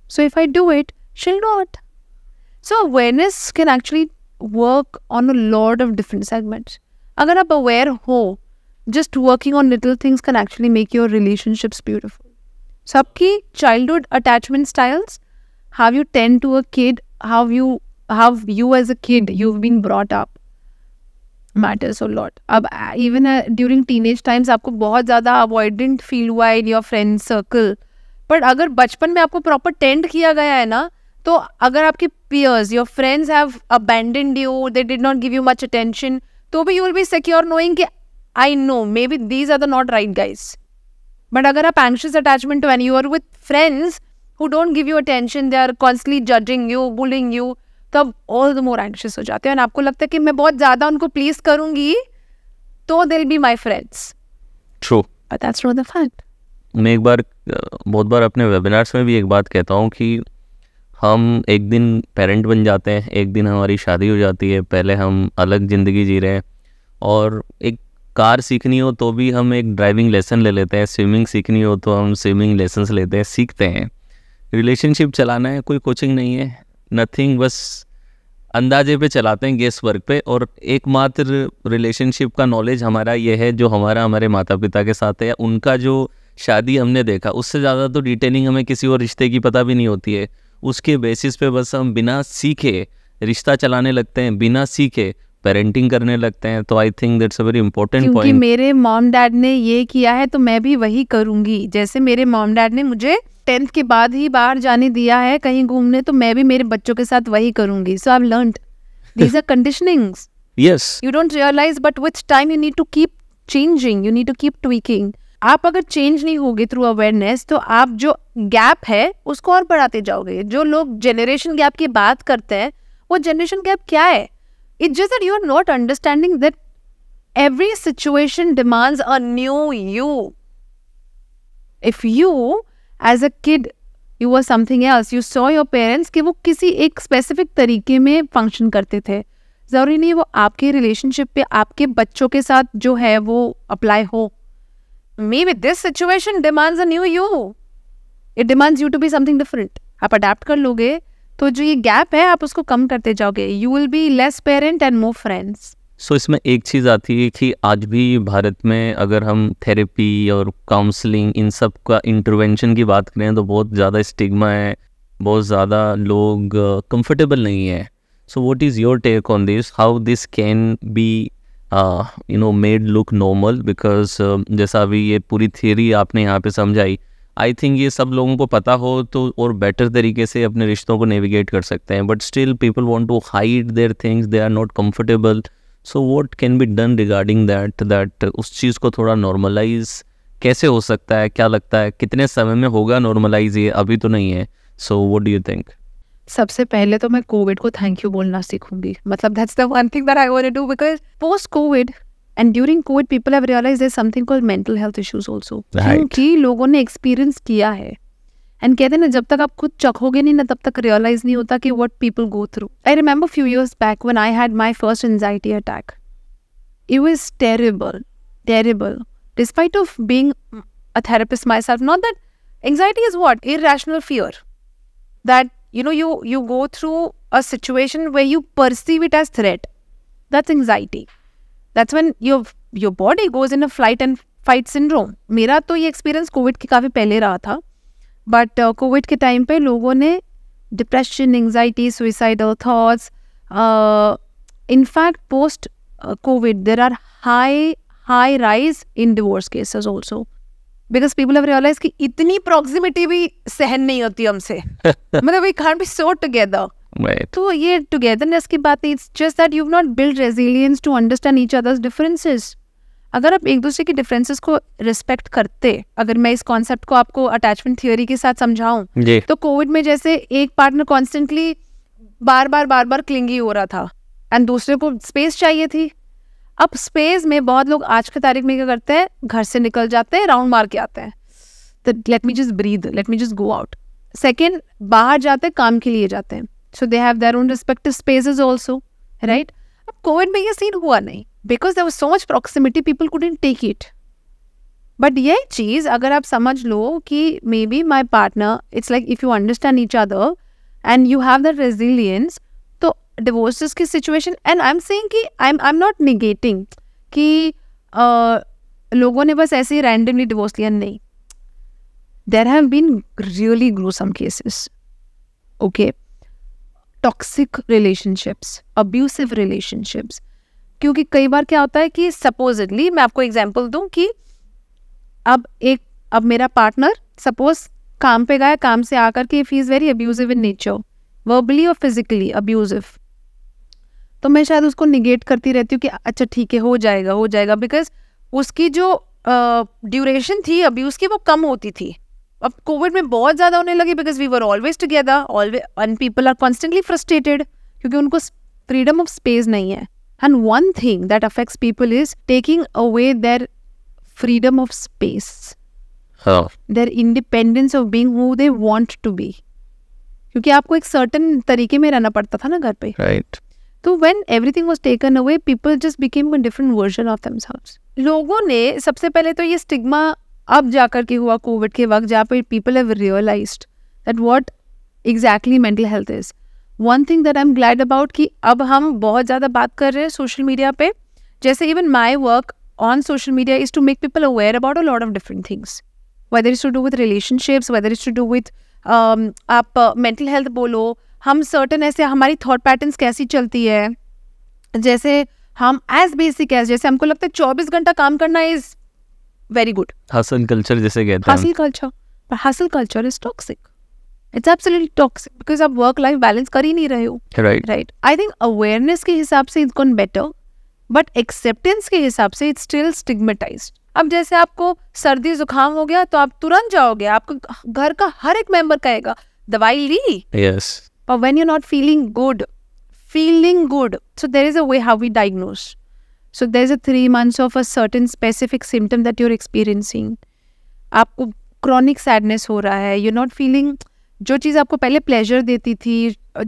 So if I do it, she'll not. So awareness can actually work on a lot of different segments. अगर आप aware हो just working on little things can actually make your relationships beautiful सबकी childhood attachment styles have you ten to a kid how you how you as a kid you been brought up matters a lot अब even during teenage times आपको बहुत ज़्यादा avoidant feel हुआ है in your friend circle but अगर बचपन में आपको प्रॉपर टेंड किया गया है ना तो अगर आपके peers your friends have abandoned you they did not give you much attention तो भी you will be secure knowing I know maybe these are the not right guys but अगर आप anxious attachment to and you are with friends who don't give you attention they are constantly judging you bullying you तब all the more anxious हो जाते हैं और आपको लगता है कि मैं बहुत ज़्यादा उनको प्लीज करूंगी तो they'll be my friends true that's not the fact मैं एक बार बहुत बार अपने वेबिनार्स में भी एक बात कहता हूँ कि हम एक दिन पेरेंट बन जाते हैं एक दिन हमारी शादी हो जाती है पहले हम अलग ज़िंदगी जी रहे हैं और एक कार सीखनी हो तो भी हम एक ड्राइविंग लेसन ले लेते हैं स्विमिंग सीखनी हो तो हम स्विमिंग लेसन्स लेते हैं सीखते हैं रिलेशनशिप चलाना है कोई कोचिंग नहीं है नथिंग बस अंदाजे पे चलाते हैं गेस्ट वर्क पे और एकमात्र रिलेशनशिप का नॉलेज हमारा ये है जो हमारा हमारे माता पिता के साथ है उनका जो शादी हमने देखा उससे ज़्यादा तो डिटेलिंग हमें किसी और रिश्ते की पता भी नहीं होती है उसके बेसिस पे बस हम बिना सीखे रिश्ता चलाने लगते हैं बिना सीखे पेरेंटिंग करने लगते हैं तो I think that's a very important point मेरे मॉम डैड ने ये किया है तो मैं भी वही करूंगी जैसे मेरे मॉम डैड ने मुझे टेंथ के बाद ही बाहर जाने दिया है कहीं घूमने तो मैं भी मेरे बच्चों के साथ वही करूंगी so I learn these are conditioning yes you don't realise but with time you need to keep changing you need to keep tweaking आप अगर चेंज नहीं होगे थ्रू अवेयरनेस तो आप जो गैप है उसको और बढ़ाते जाओगे जो लोग जनरेशन गैप की बात करते हैं वो जनरेशन गैप क्या है it just that you are not understanding that every situation demands a new you if you as a kid you were something else you saw your parents कि वो किसी एक स्पेसिफिक तरीके में फंक्शन करते थे ज़रूरी नहीं वो आपके रिलेशनशिप पे आपके बच्चों के साथ जो है वो अप्लाई हो maybe this situation demands a new you. It demands you to be something different. आप adapt कर लोगे तो जो ये गैप है आप उसको कम करते जाओगे you will be less parent and more friends so इसमें एक चीज़ आती है कि आज भी भारत में अगर हम थेरेपी और काउंसलिंग इन सब का इंटरवेंशन की बात करें तो बहुत ज़्यादा स्टिग्मा है बहुत ज़्यादा लोग कंफर्टेबल नहीं है so what is your take on this how this can be you know made look normal because जैसा अभी ये पूरी थियरी आपने यहाँ पे समझाई आई थिंक ये सब लोगों को पता हो तो और बेटर तरीके से अपने रिश्तों को नेविगेट कर सकते हैं but still people want to hide their things they are not comfortable so what can be done regarding that that उस चीज़ को थोड़ा नॉर्मलाइज कैसे हो सकता है क्या लगता है कितने समय में होगा नॉर्मलाइज ये अभी तो नहीं है so what do you think सबसे पहले तो मैं कोविड को थैंक यू बोलना सीखूंगी मतलब that's the one thing that I want to do because post Covid and during Covid people have realise there something called mental health issues also क्योंकि लोगों ने एक्सपीरियंस किया है एंड कहते हैं ना जब तक आप खुद चखोगे नहीं ना तब तक रियलाइज नहीं होता कि what people go through I remember few years back one I had my first anxiety attack it was terrible terrible despite of being a therapist myself not that anxiety is what irrational fear that you know you you go through a situation where you perceive it as threat that's anxiety that's when your your body goes in a flight and fight syndrome mera to ye experience covid ke kafi pehle raha tha but uh, covid ke time pe logo ne depression anxiety suicidal thoughts uh, in fact post uh, covid there are high high rise in divorce cases also because people have realise कि इतनी proximity भी सहन नहीं होती हमसे [laughs] मतलब we can't be so together तो ये टुगेदरनेस की बात it's just that you not build resilience to understand each others differences अगर आप एक दूसरे के डिफरेंसेस को रिस्पेक्ट करते अगर मैं इस कॉन्सेप्ट को आपको अटैचमेंट थियोरी के साथ समझाऊं तो कोविड में जैसे एक पार्टनर कॉन्स्टेंटली बार बार बार बार क्लिंगी हो रहा था एंड दूसरे को स्पेस चाहिए थी अब स्पेस में बहुत लोग आज की तारीख में क्या करते हैं घर से निकल जाते हैं राउंड मार के आते हैं तो let me just breathe let me just go out second बाहर जाते हैं काम के लिए जाते हैं so they have their own respective is also right अब कोविड में ये सीन हुआ नहीं because there was so much proximity people in take it but ये चीज़ अगर आप समझ लो कि maybe my partner it's like if you understand each other and you have the resilience divorces की situation and I am saying कि I am I am not negating कि लोगों ने बस ऐसे ही रैंडमली डिवोर्स लिया नहीं there have been really grow some cases okay toxic relationships abusive relationships क्योंकि कई बार क्या होता है कि सपोजिटली मैं आपको एग्जाम्पल दूँ कि अब एक अब मेरा पार्टनर सपोज काम पे गया काम से आकर के if he is very abusive in nature verbally और फिजिकली अब्यूजिव तो मैं शायद उसको निगेट करती रहती हूँ कि अच्छा ठीक है हो जाएगा हो जाएगा बिकॉज उसकी जो ड्यूरेशन uh, थी अभी उसकी वो कम होती थी अब कोविड में बहुत ज़्यादा होने लगी because we were always together always and people are constantly frustrated क्योंकि उनको फ्रीडम ऑफ स्पेस नहीं है and one thing that affects people is taking away their freedom of space their independence of being who they want to be क्योंकि आपको एक certain तरीके में रहना पड़ता था ना घर पे राइट right. तो when everything was taken away people just became a different version of selves लोगों ने सबसे पहले तो ये स्टिग्मा अब जाकर के हुआ कोविड के वक्त जहाँ पर people have realise that what exactly mental health is one thing that I am glad about कि अब हम बहुत ज़्यादा बात कर रहे हैं सोशल मीडिया पर जैसे even my work on social media is to make people aware about a lot of different things whether is to do with relationships whether is to do with आप मेंटल हेल्थ बोलो हम certain ऐसे हमारी thought patterns कैसी चलती है जैसे हम एज बेसिक एज जैसे हमको लगता है चौबीस घंटा काम करना is very good hustle culture जैसे कहते हैं हसल कल्चर पर hustle culture is toxic it's absolutely toxic because आप वर्क लाइफ बैलेंस कर ही नहीं रहे हो right right I think awareness के हिसाब से it's gone better but acceptance के हिसाब से इट्स स्टिल स्टिग्मेटाइज अब जैसे आपको सर्दी जुकाम हो गया तो आप तुरंत जाओगे आपको घर का हर एक मेंबर कहेगा दवाई ली yes yes. But when you're not feeling good, feeling good, so there is a way how we diagnose. So there's a three months of a certain specific symptom that you're experiencing. आपको chronic sadness हो रहा है you not feeling जो चीज़ आपको पहले pleasure देती थी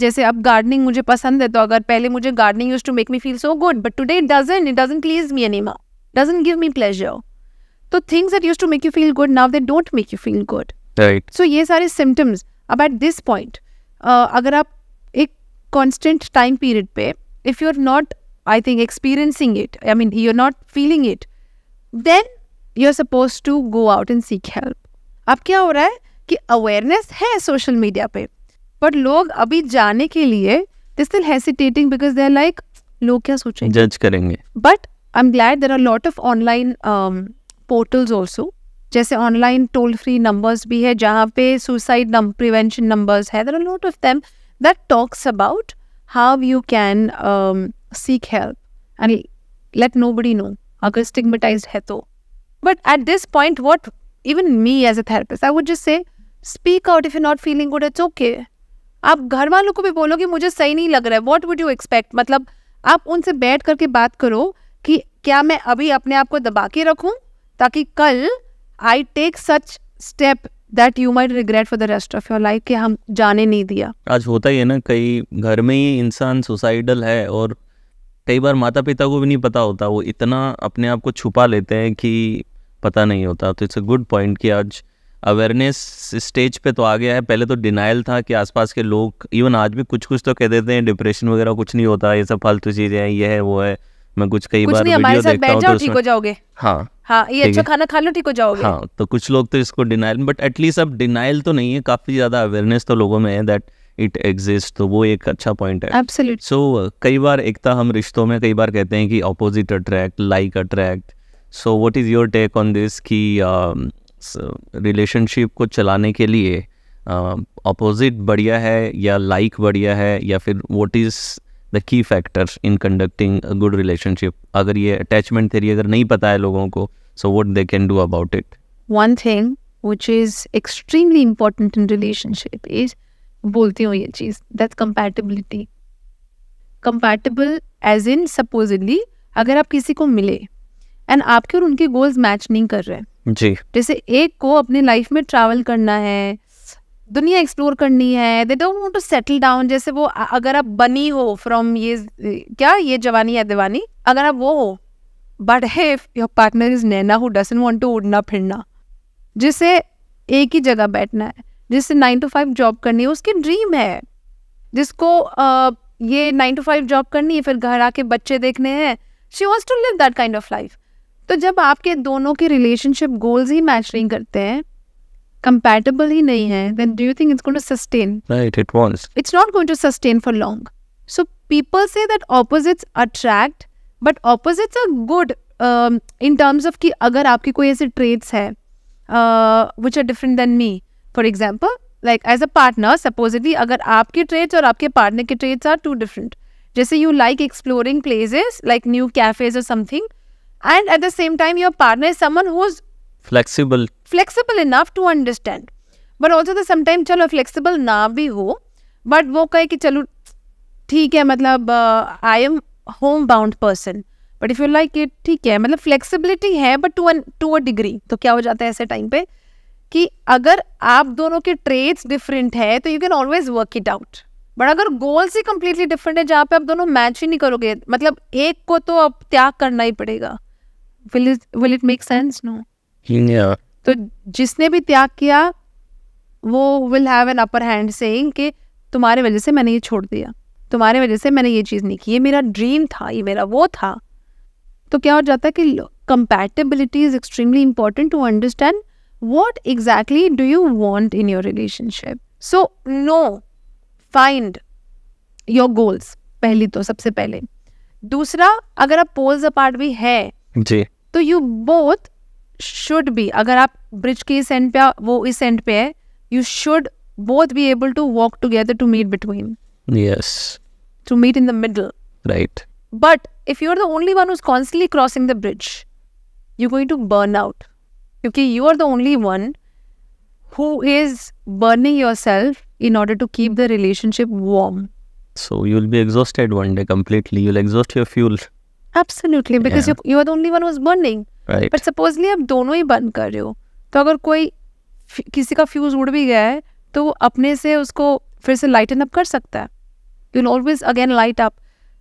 जैसे अब गार्डनिंग मुझे पसंद है तो अगर पहले मुझे gardening use to make me feel so good but today it doesn't it doesn't please me any more doesn't give me pleasure तो things that use to make you feel good now they don't make you feel good so ये सारे symptoms अब eight this point अगर आप एक constant time period पे if you are not I think experiencing it I mean you are not feeling it then you are suppose to go out and seek help अब क्या हो रहा है कि अवेयरनेस है सोशल मीडिया पे but लोग अभी जाने के लिए they still hesitating because they are like लोग क्या सोचेंगे जज करेंगे but I am glad there are lot of online portals also जैसे ऑनलाइन टोल फ्री नंबर्स भी है जहाँ पे सुसाइड प्रिवेंशन नंबर्स है lot of them that talks about how you can seek help and let nobody know अगर stigmatize है तो but at this point what even me as a therapist I would just say speak out if you not feeling good it's okay आप घर वालों को भी बोलो कि मुझे सही नहीं लग रहा है वॉट वुड यू एक्सपेक्ट मतलब आप उनसे बैठ करके बात करो कि क्या मैं अभी अपने आप को दबा के रखूँ ताकि कल I take such step that you might regret for the rest of your life कि हम जाने नहीं दिया आज होता ही है ना कई घर में ही इंसान सुसाइडल है और कई बार माता पिता को भी नहीं पता होता वो इतना अपने आप को छुपा लेते हैं कि पता नहीं होता तो इट्स अ गुड पॉइंट कि आज अवेयरनेस स्टेज पे तो आ गया है पहले तो डिनाइल था कि आसपास के लोग इवन आज भी कुछ कुछ तो कह देते हैं डिप्रेशन वगैरह कुछ नहीं होता ये सब फालतू चीज़ें हैं ये है वो है मैं कुछ कई कुछ बार वीडियो देखता हूँ तो हाँ हाँ ये अच्छा खाना खा लो ठीक हो जाओगे हाँ तो कुछ लोग तो इसको डिनाइल बट एटलीस्ट अब डिनाइल तो नहीं है काफ़ी ज़्यादा अवेयरनेस तो लोगों में है दैट इट एग्जिस्ट तो वो एक अच्छा पॉइंट है एब्सोल्युट सो so, कई बार एकता हम रिश्तों में कई बार कहते हैं कि opposite attract like attract so what is your take on this कि रिलेशनशिप um, को चलाने के लिए अपोजिट uh, बढ़िया है या लाइक like बढ़िया है या फिर what is the key factors in conducting a good relationship अगर ये अटैचमेंट थेरी अगर नहीं पता है लोगों को so what they can do about it one thing which is extremely important in relationship is बोलती हूँ ये चीज़ that compatibility compatible as in supposedly अगर आप किसी को मिले एंड आपके और उनके गोल्स मैच नहीं कर रहे हैं जी जैसे एक को अपने लाइफ में ट्रैवल करना है दुनिया एक्सप्लोर करनी है they don't want to settle down जैसे वो अगर आप बनी हो फ्रॉम ये क्या ये जवानी या दीवानी अगर आप वो हो बट है your partner is Naina who doesn't want to उड़ना फिरना जिसे एक ही जगह बैठना है जिसे नाइन टू फाइव जॉब करनी है उसकी ड्रीम है जिसको आ, ये नाइन टू फाइव जॉब करनी है फिर घर आके बच्चे देखने हैं she wants to live that kind of life तो जब आपके दोनों के रिलेशनशिप गोल्स ही मैच नहीं करते हैं कंपैटिबल ही नहीं है then do you think it's going to sustain right it wants it's not going to sustain for long so people say that opposites attract but opposites are good in terms of कि अगर आपकी कोई ऐसे traits है which are different than me for example like as a partner supposedly अगर आपके traits और आपके पार्टनर के ट्रेड्स आर टू डिफरेंट जैसे you like exploring places like new cafes और something and at the same time your partner is someone who is flexible flexible enough to understand but also the sometime चलो flexible ना भी हो but वो कहे कि चलो ठीक है मतलब I am home bound person but if you like it ठीक है मतलब फ्लेक्सिबिलिटी है but to an to a degree तो क्या हो जाता है ऐसे टाइम पे कि अगर आप दोनों के ट्रेड्स डिफरेंट है तो you can always work it out but अगर गोल्स ही कम्प्लीटली डिफरेंट है जहाँ पे आप दोनों मैच ही नहीं करोगे मतलब एक को तो अब त्याग करना ही पड़ेगा will it will it make sense no तो जिसने भी त्याग किया वो will have an upper hand saying कि तुम्हारे वजह से मैंने ये छोड़ दिया तुम्हारी वजह से मैंने ये चीज़ नहीं की ये मेरा ड्रीम था ये मेरा वो था तो क्या हो जाता है कि compatibility is extremely important to understand what exactly do you want in your relationship so know find your goals पहली तो सबसे पहले दूसरा अगर आप पोल्स अपार्ट भी है जी तो यू बोथ शुड बी अगर आप ब्रिज के इस एंड पे वो इस एंड पे है you should both be able to walk together to meet between yes to meet in the middle right but if you are the only one constantly constantly crossing the bridge you going to burn out क्योंकि you are the only one who is burning yourself in order to keep the relationship warm. So you'll be exhausted one day completely. You'll exhaust your fuel. Absolutely, because you are the only one who's burning. Right but supposedly आप दोनों ही बंद कर रहे हो तो अगर कोई किसी का फ्यूज उड़ भी गया है तो वो अपने से उसको फिर से लाइटन अप कर सकता है you will always again light up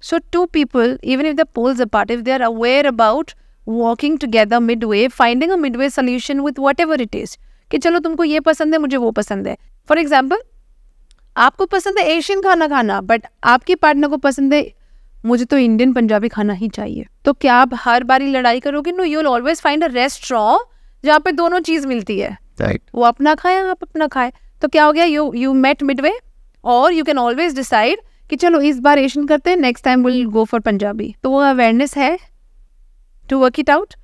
so two people even if the poles apart if they are aware about walking together midway finding a mid midway solution with whatever it is कि चलो तुमको ये पसंद है मुझे वो पसंद है फॉर एग्जाम्पल आपको पसंद है एशियन खाना खाना बट आपके पार्टनर को पसंद है मुझे तो इंडियन पंजाबी खाना ही चाहिए तो क्या आप हर बारी लड़ाई करोगे no you always find a restaurant जहाँ पे दोनों चीज मिलती है राइट right. वो अपना खाए आप अपना खाए तो क्या हो गया यू यू मेट मिडवे और यू कैन ऑलवेज डिसाइड कि चलो इस बार एशियन करते हैं next time will go for Punjabi तो वो अवेयरनेस है टू वर्क इट आउट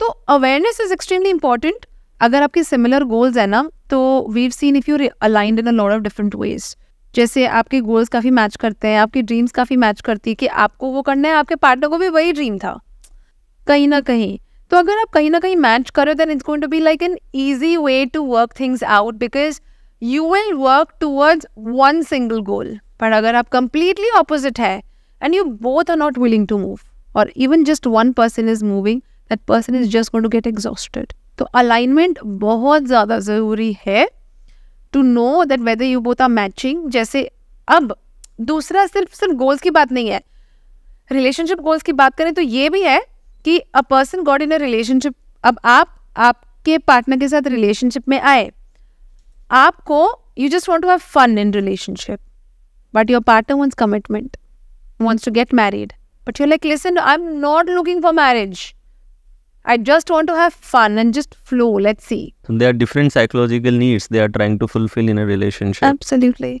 तो अवेयरनेस इज एक्सट्रीमली इंपॉर्टेंट अगर आपके सिमिलर गोल्स हैं ना तो we've seen if you aligned in a lot of different ways जैसे आपके गोल्स काफ़ी मैच करते हैं आपकी ड्रीम्स काफ़ी मैच करती है कि आपको वो करना है आपके पार्टनर को भी वही ड्रीम था कहीं ना कहीं तो अगर आप कहीं ना कहीं मैच करो then it's going to be like an easy way to work things out because you will work towards one single goal पर अगर आप कंप्लीटली ऑपोजिट है and you both are not willing to move और even just one person is moving that person is just going to get exhausted तो alignment बहुत ज़्यादा ज़रूरी है to know that whether you both are matching जैसे अब दूसरा सिर्फ सिर्फ गोल्स की बात नहीं है रिलेशनशिप गोल्स की बात करें तो ये भी है कि a person got in a relationship अब आप आपके पार्टनर के साथ रिलेशनशिप में आए आपको you just want to have fun in relationship but your partner wants commitment wants to get married but you like listen I am not looking for marriage I just want to have fun and just flow. Let's see. there are different psychological needs they are trying to fulfill in a relationship. Absolutely.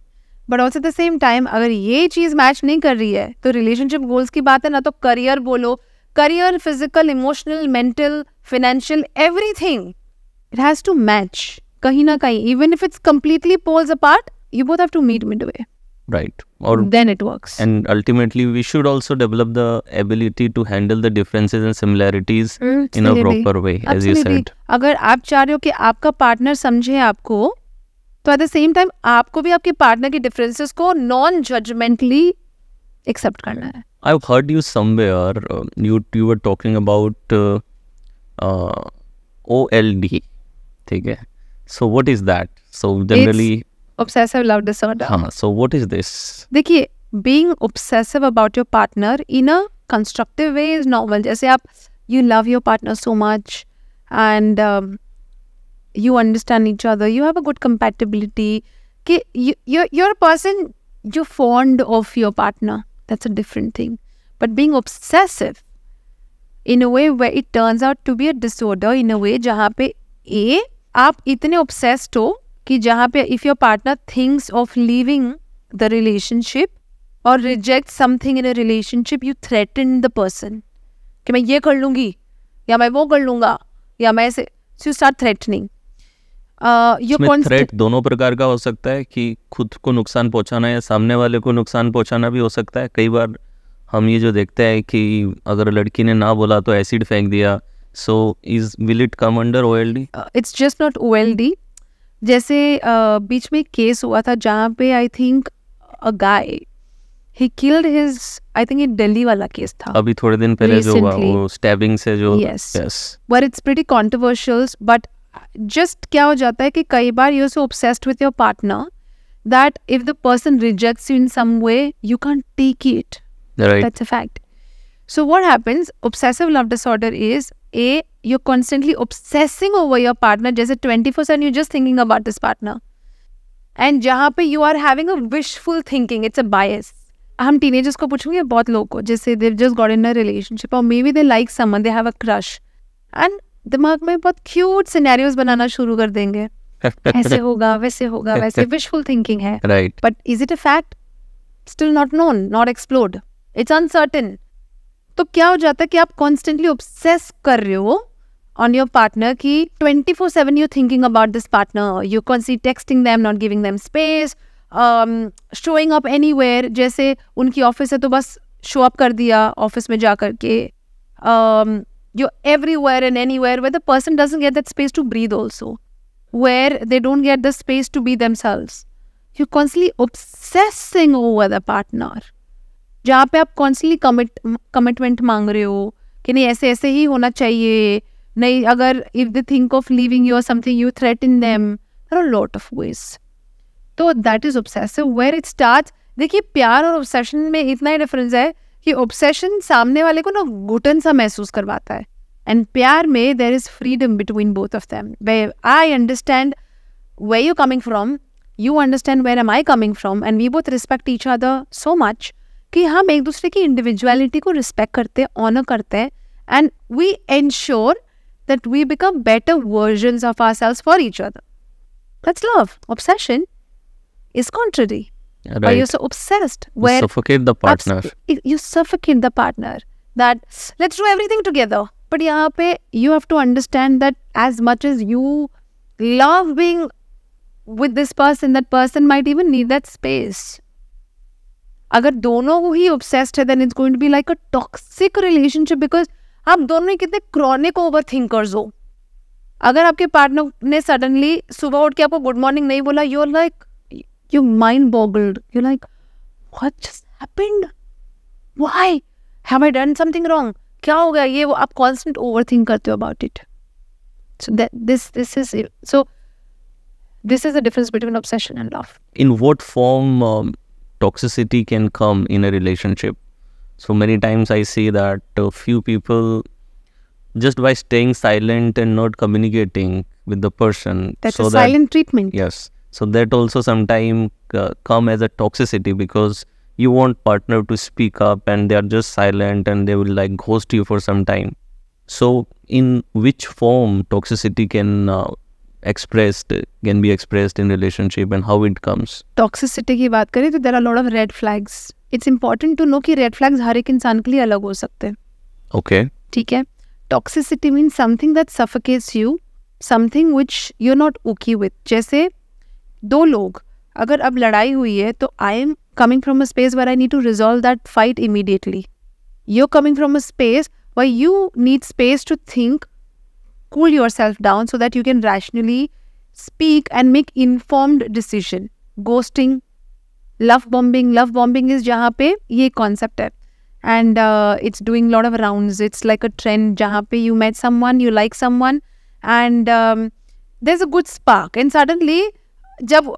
but also the same time, अगर ये चीज match नहीं कर रही है तो relationship goals की बात है ना तो करियर बोलो career physical emotional mental financial everything it has to match कहीं ना कहीं even if it's completely poles you both have to meet midway right or then it works and ultimately we should also develop the ability to handle the differences and similarities mm, in a proper way Absolutely. as you said agar aap अगर rahe ho ki aapka partner samjhe aapko to at the same time aapko bhi aapke partner ke differences ko non judgmentally accept karna hai i've heard you somewhere uh, you you were talking about uh, uh, old theek hai so what is that so generally it's, obsessive love disorder हाँ, so what is this देखिए being obsessive about your partner in a constructive way is normal जैसे आप you love your partner so much and um, you understand each other you have a good compatibility कि you, you're, you're a person you're fond of your partner that's a different thing but being obsessive in a way where it turns out to be a disorder in a way जहाँ पे ए आप इतने obsessed हो कि जहाँ पे if your partner thinks of leaving the relationship और reject something in a relationship you threaten the person कि मैं ये कर लूँगी या मैं वो कर लूँगा या मैं ऐसे यू स्टार्ट थ्रेटनिंग थ्रेट दोनों प्रकार का हो सकता है कि खुद को नुकसान पहुंचाना या सामने वाले को नुकसान पहुंचाना भी हो सकता है कई बार हम ये जो देखते हैं कि अगर लड़की ने ना बोला तो एसिड फेंक दिया so is will it come under O L D it's just not O L D जैसे बीच में केस हुआ था जहाँ पे I think a guy he killed his I think ये दिल्ली वाला केस था अभी थोड़े दिन पहले जो हुआ वो स्टैबिंग से जो yes but it's pretty controversial but just क्या हो जाता है कि कई बार you so obsessed with your partner that if the person rejects you in some way you can take it that's a fact so what happens obsessive love disorder is a you constantly obsessing over your partner जैसे twenty four seven you just thinking about this partner and जहाँ पे you are having a wishful thinking it's a bias हम teenagers को पूछेंगे बहुत लोग को जैसे they've just got in a relationship और maybe they like someone they have a crush and दिमाग में बहुत क्यूट सिनेरियोज बनाना शुरू कर देंगे ऐसे होगा वैसे होगा वैसे विशफुल थिंकिंग है but is it a fact still not known not explored it's uncertain तो क्या हो जाता है कि आप कॉन्स्टेंटली ऑब्सेस कर रहे हो ऑन योर पार्टनर की twenty four seven you thinking about this partner you कॉन सी texting them not giving them space showing up anywhere जैसे उनकी ऑफिस है तो बस शो अप कर दिया ऑफिस में जा के you everywhere and anywhere where the person doesn't get that space to breathe also where they don't get the space to be themselves you constantly obsessing over the partner जहाँ पे आप कॉन्सली commit commitment मांग रहे हो कि नहीं ऐसे ऐसे ही होना चाहिए नहीं अगर if they think of leaving you something you threat in them are lot of ways तो that is obsessive where it start देखिए प्यार और ऑब्सेशन में इतना ही डिफरेंस है कि ऑब्सेशन सामने वाले को ना घुटन सा महसूस करवाता है एंड प्यार में there is freedom between both of them where I understand where you coming from you understand where am I coming from and we both respect each other so much कि हम एक दूसरे की इंडिविजुअलिटी को respect करते हैं honour करते हैं and we ensure that we become better version of ourselves for each other that's love obsession is contrary Right. you're so obsessed where you suffocate the partner. You suffocate the partner. That let's do everything together. But here, पे you have to understand that as much as you love being with this person, that person might even need that space. अगर दोनों ही obsessed है then it's going to be like a toxic relationship because आप दोनों ही कितने chronic over thinkers हो अगर आपके पार्टनर ने सडनली सुबह उठ के आपको गुड मॉर्निंग नहीं बोला you are like you mind boggled you like what just happened have I done something wrong क्या हो गया ये वो आप कॉन्स्टेंट ओवर थिंक करते हो about it so that this this is so this is the difference between obsession and love in what form toxicity can come in a relationship. So many times I see that a few people, just by staying silent and not communicating with the person, that's so a that, silent treatment. Yes. So that also sometimes uh, come as a toxicity because you want partner to speak up and they are just silent and they will like ghost you for some time. So in which form toxicity can uh, expressed can be expressed in relationship and how it comes toxicity ki baat kare to there are a lot of red flags it's important to know ki red flags har ek insaan ke liye alag ho sakte okay theek hai toxicity means something that suffocates you something which you're not okay with jaise do log अगर अब लड़ाई हुई है तो I am coming from a space where I need to resolve that fight immediately you coming from a space why you need space to think cool yourself down so that you can rationally speak and make informed decision ghosting love bombing love bombing is jaha pe ye concept hai and uh, it's doing lot of rounds it's like a trend jaha pe you met someone you like someone and um, there's a good spark and suddenly jab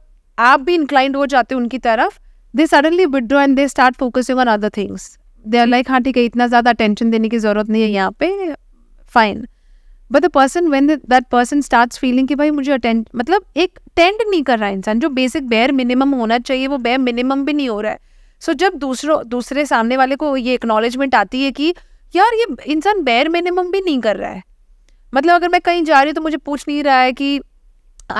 aap bhi inclined ho jate unki taraf they suddenly withdraw and they start focusing on other things they are like हाँ ठीक है इतना ज़्यादा attention देने की ज़रूरत नहीं है यहाँ पे fine but the person when that person start feeling कि भाई मुझे अटेंड मतलब एक अटेंड नहीं कर रहा है इंसान जो बेसिक बेयर मिनिमम होना चाहिए वो बेयर मिनिमम भी नहीं हो रहा है सो so, जब दूसरों दूसरे सामने वाले को ये एक्नॉलेजमेंट आती है कि यार ये इंसान बेयर मिनिमम भी नहीं कर रहा है मतलब अगर मैं कहीं जा रही हूँ तो मुझे पूछ नहीं रहा है कि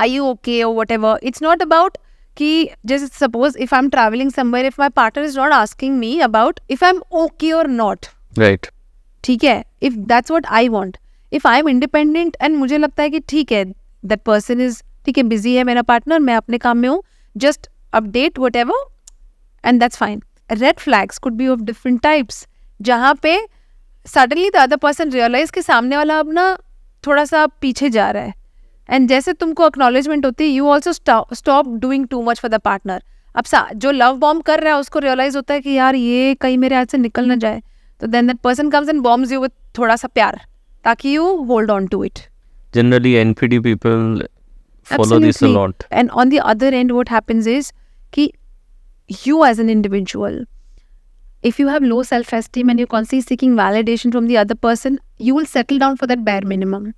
I you okay oh whatever it's not about कि जैसे suppose if I am travelling somewhere if my partner is not asking me about if I am okay और नॉट राइट ठीक है if that's what I want if I am independent and मुझे लगता है कि ठीक है दैट पर्सन इज ठीक है बिजी है मेरा पार्टनर मैं अपने काम में हूँ just update whatever and that's fine red flags could be of different types जहाँ पे suddenly the other person realise कि सामने वाला अब ना थोड़ा सा पीछे जा रहा है एंड जैसे तुमको एक्नोलेजमेंट होती है you also stop doing too much for the partner अब सा जो लव बॉम्ब कर रहा है उसको रियलाइज होता है कि यार ये कहीं मेरे हाथ से निकल ना hmm. जाए तो then that person comes and bomb you with थोड़ा सा प्यार ताकि you hold on to it generally NPD people follow this uh and on the other end what happens is कि you as an individual if you have low self esteem and you constantly seeking validation from the other person you will settle down for that bare minimum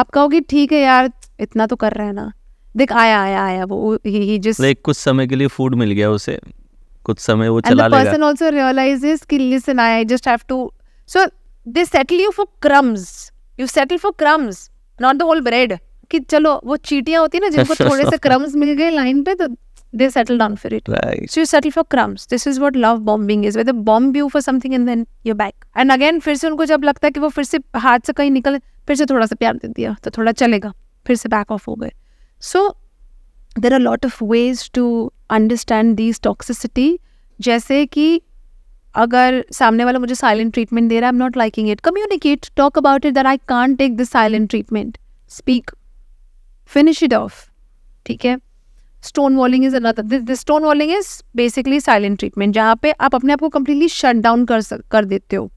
आप कहोगे ठीक है यार इतना तो कर रहे हैं ना देख आया आया आया वो ही ही जस्ट लाइक कुछ समय के लिए फूड मिल गया उसे कुछ समय वो चला लेगा and the person also realises कि listen I just have to so they settle you for crumbs you settle for crumbs not the whole bread कि चलो वो चीटियां होती ना जिनको थोड़े से क्रम्स [laughs] मिल गए लाइन पे तो they settle down for it so you settle for crumbs this is is love bombing is is, bomb you for something for then and then you're back. फिर से उनको जब लगता है कि वो फिर से हाथ से कहीं निकल फिर से थोड़ा सा प्यार दे दिया तो थोड़ा चलेगा फिर से बैक ऑफ हो गए so there are lot of ways to understand these toxicity जैसे कि अगर सामने वाला मुझे साइलेंट ट्रीटमेंट दे रहा है I am not liking it communicate talk about it that I can't take this silent treatment speak finish it off ठीक है stonewalling is another this stonewalling is basically silent treatment जहाँ पे आप अपने आप को completely shut down कर कर देते हो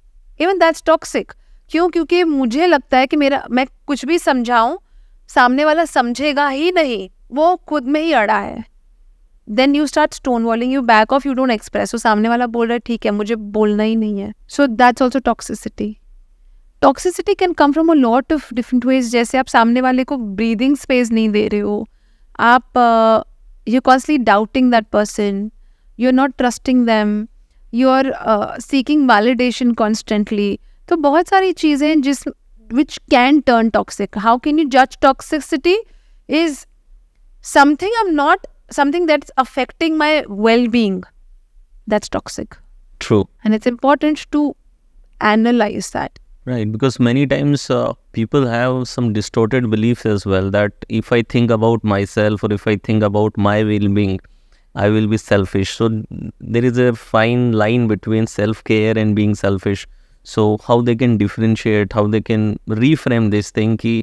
इवन दैट्स टॉक्सिक क्यों क्योंकि मुझे लगता है कि मेरा मैं कुछ भी समझाऊँ सामने वाला समझेगा ही नहीं वो खुद में ही अड़ा है then you start stonewalling you back off you don't express वो सामने वाला बोल रहा है ठीक है मुझे बोलना ही नहीं है so that's also toxicity toxicity can come from a lot of different ways जैसे आप सामने वाले को ब्रीदिंग स्पेस नहीं दे रहे हो आप you constantly doubting that person you are not trusting them you are seeking validation constantly तो बहुत सारी चीज़ें हैं जिस which can turn toxic how can you जज toxicity is something I am not something that's affecting my well-being that's toxic true and it's important to analyze that right because many times uh, people have some distorted beliefs as well that if i think about myself or if i think about my well-being i will be selfish so there is a fine line between self-care and being selfish so how they can differentiate how they can reframe this thing ki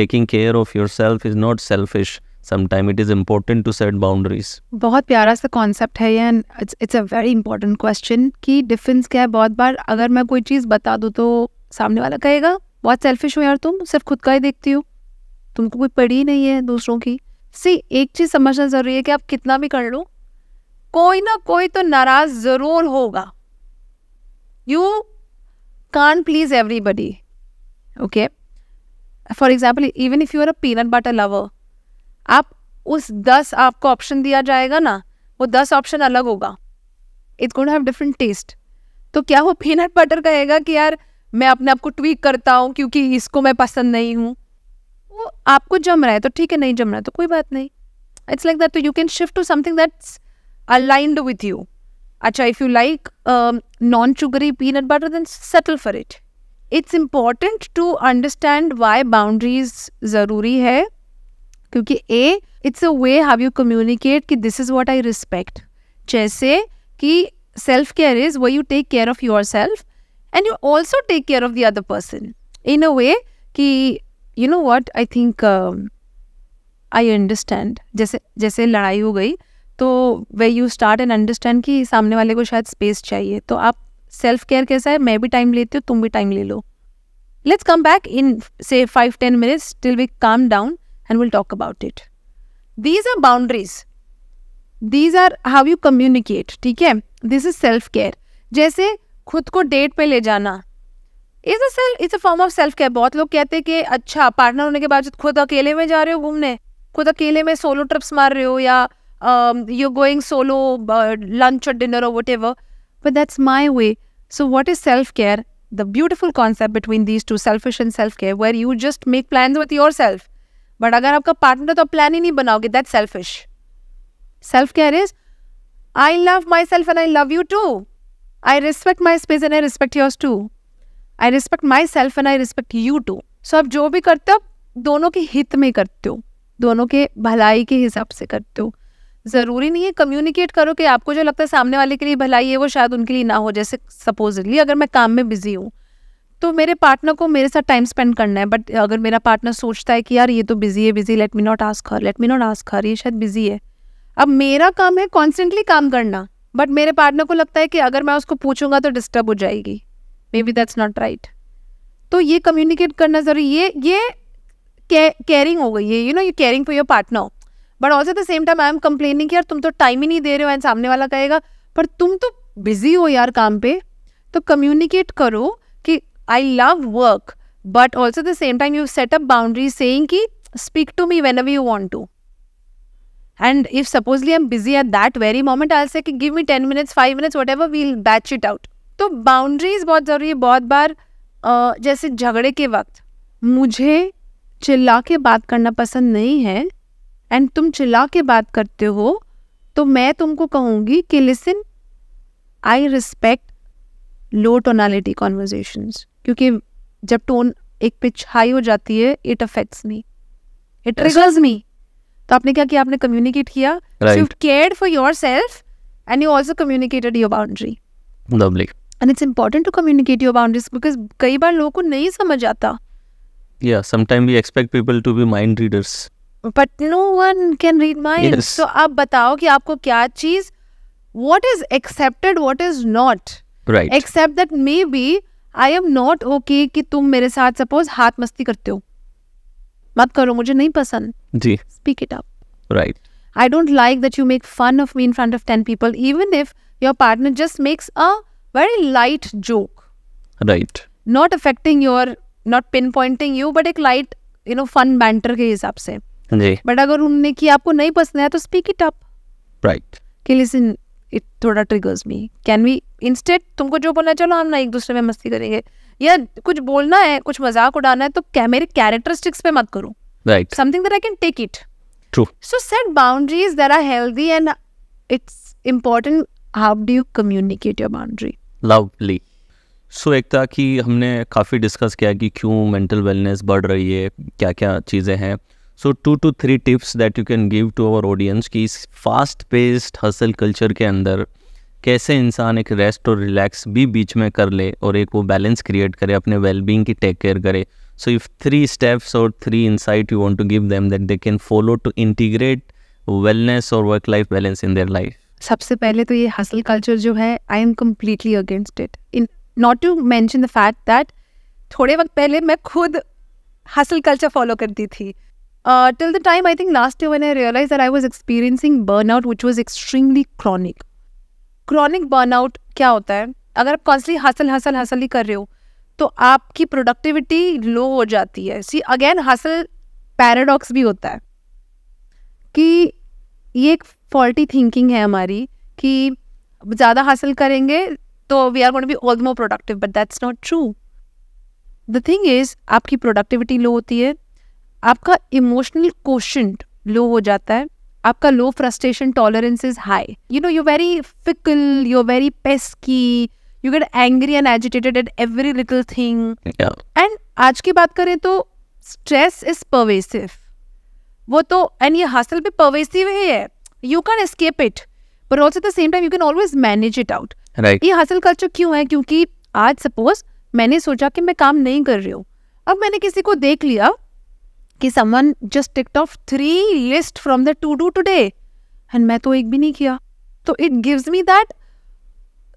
taking care of yourself is not selfish sometime it is important to set boundaries बहुत प्यारा सा concept है ये and it's it's a very important question कि difference क्या है बहुत बार अगर मैं कोई चीज़ बता दूँ तो सामने वाला कहेगा बहुत सेल्फिश हो यार तुम सिर्फ खुद का ही देखती हो तुमको कोई पड़ी नहीं है दूसरों की सी एक चीज़ समझना ज़रूरी है कि आप कितना भी कर लो कोई ना कोई तो नाराज़ ज़रूर होगा you can please everybody okay for example even if you are a peanut uh lover आप उस दस आपको ऑप्शन दिया जाएगा ना वो दस ऑप्शन अलग होगा इट गोड हैव डिफरेंट टेस्ट तो क्या वो पीनट बटर कहेगा कि यार मैं अपने आप को ट्वीक करता हूँ क्योंकि इसको मैं पसंद नहीं हूँ वो आपको जम रहा है तो ठीक है नहीं जम रहा है तो कोई बात नहीं इट्स लाइक दैट तो you can shift to something that's aligned with you अच्छा if you like non sugary peanut butter then settle for it it's important to understand why boundaries ज़रूरी है क्योंकि uh it's a way have you communicate कि this is what I respect जैसे कि self care is वो you take care of your yourself and you also take care of the other person in a way कि you know what I think I understand जैसे जैसे लड़ाई हो गई तो way you start and understand कि सामने वाले को शायद स्पेस चाहिए तो आप सेल्फ केयर कैसा है मैं भी टाइम लेती हूँ तुम भी टाइम ले लो लेट्स कम बैक इन से five ten minutes till we calm down and we'll talk about it. These are boundaries. These are how you communicate. ठीक है This is self care. जैसे खुद को डेट पे ले जाना is a self is a form of self care बहुत लोग कहते हैं कि अच्छा पार्टनर होने के बावजूद खुद अकेले में जा रहे हो घूमने खुद अकेले में सोलो ट्रिप्स मार रहे हो या यू गोइंग सोलो लंच और डिनर और whatever but that's my way so what is self care the beautiful concept between these two selfish and self care where you just make plan with yourself but अगर आपका partner तो plan ही नहीं बनाओगे that selfish self care is I love myself and I love you too I respect my space and I respect yours too I respect myself and I respect you too so आप जो भी करते हो आप दोनों के हित में करते हो दोनों के भलाई के हिसाब से करते हो ज़रूरी नहीं है कम्युनिकेट करो कि आपको जो लगता है सामने वाले के लिए भलाई है वो शायद उनके लिए ना हो जैसे सपोजली अगर मैं काम में बिजी हूँ तो मेरे पार्टनर को मेरे साथ टाइम स्पेंड करना है बट अगर मेरा पार्टनर सोचता है कि यार ये तो बिजी है busy let me not ask her let me not ask her ये शायद बिजी है अब मेरा काम है कॉन्स्टेंटली काम करना बट मेरे पार्टनर को लगता है कि अगर मैं उसको पूछूंगा तो डिस्टर्ब हो जाएगी maybe that's not right तो ये कम्युनिकेट करना जरूरी ये ये केयरिंग हो गई है you know you caring for your partner but also the same time I am complaining यार तुम तो टाइम ही नहीं दे रहे हो एंड सामने वाला कहेगा पर तुम तो बिजी हो यार काम पे तो कम्युनिकेट करो I love work but also the same time you set up boundary saying कि speak to me whenever you want to and if And am busy at that very moment I'll say I'll give me ten minutes five minutes whatever we'll batch it out तो boundaries बहुत ज़रूरी है बहुत बार जैसे झगड़े के वक्त मुझे चिल्ला के बात करना पसंद नहीं है एंड तुम चिल्ला के बात करते हो तो मैं तुमको कहूँगी कि listen I respect low tonality conversations क्योंकि जब टोन एक पिच हाई हो जाती है it affects me it triggers me तो आपने क्या किया आपने कम्युनिकेट किया you cared for yourself and you also communicated your boundary lovely and it's important to communicate your boundaries because कई बार लोगों को नहीं समझ आता yeah sometime we expect people to be mind readers but no one can read mind yes. so आप बताओ कि आपको क्या चीज what is accepted what is not right accept that maybe I am not okay कि तुम मेरे साथ सपोज हाथ मस्ती करते हो मत करो मुझे नहीं पसंद जी speak it up right I don't like that you make fun of me in front of ten people even if your partner just makes a very light joke right not affecting your not pinpointing you but एक light you know fun banter के हिसाब से जी but अगर उन्होंने की आपको नहीं पसंद आया तो स्पीक इट अप राइट कि लिसन इट थोड़ा triggers me can we instant तुमको जो बोलना है चलो हम ना एक दूसरे में मस्ती करेंगे या कुछ बोलना है कुछ मजाक उड़ाना है तो क्या मेरे कैरेक्टरिस्टिक्स पे मत करो right something that I can take it true so set boundaries that are healthy and it's important how do you communicate your boundary lovely so एक था कि हमने काफ़ी डिस्कस किया कि क्यों मेंटल वेलनेस बढ़ रही है क्या क्या चीज़ें हैं so two two three tips that you can give to our audience कि इस फास्ट पेस्ड हसल कल्चर के अंदर कैसे इंसान एक रेस्ट और रिलैक्स भी बीच में कर ले और एक वो बैलेंस क्रिएट करे अपने वेलबींग की टेक केयर करे सो इफ़ थ्री स्टेप्स और three insight you want to give them that they can follow to integrate wellness और work life balance in their life सबसे पहले तो ये हसल कल्चर जो है I am completely against it in not to mention the fact that थोड़े वक्त पहले मैं खुद हसल कल्चर फॉलो करती थी till the time I think last year one I realise that I was experiencing burn out which was extremely chronic chronic burnout क्या होता है अगर आप कॉन्सली हासिल हासिल हासिल ही कर रहे हो तो आपकी प्रोडक्टिविटी लो हो जाती है सी अगेन हासिल पैराडॉक्स भी होता है कि ये एक फॉल्टी थिंकिंग है हमारी कि ज़्यादा हासिल करेंगे तो we are going be all more productive but that's not true the thing is आपकी प्रोडक्टिविटी लो होती है आपका इमोशनल क्वेश्चन लो हो जाता है आपका low frustration tolerance is high you know you very fickle you very pesky you get angry and agitated at every little thing and आज की बात करें तो स्ट्रेस इज परवेसिव वो तो एंड ये हासिल भी परवेसिव ही है you can escape it but also the same time you can always manage it out ये हासिल कल्चर क्यों है क्योंकि आज सपोज मैंने सोचा कि मैं काम नहीं कर रही हूँ अब मैंने किसी को देख लिया कि someone just ticked off three list from the to do today and मैं तो एक भी नहीं किया तो it gives me that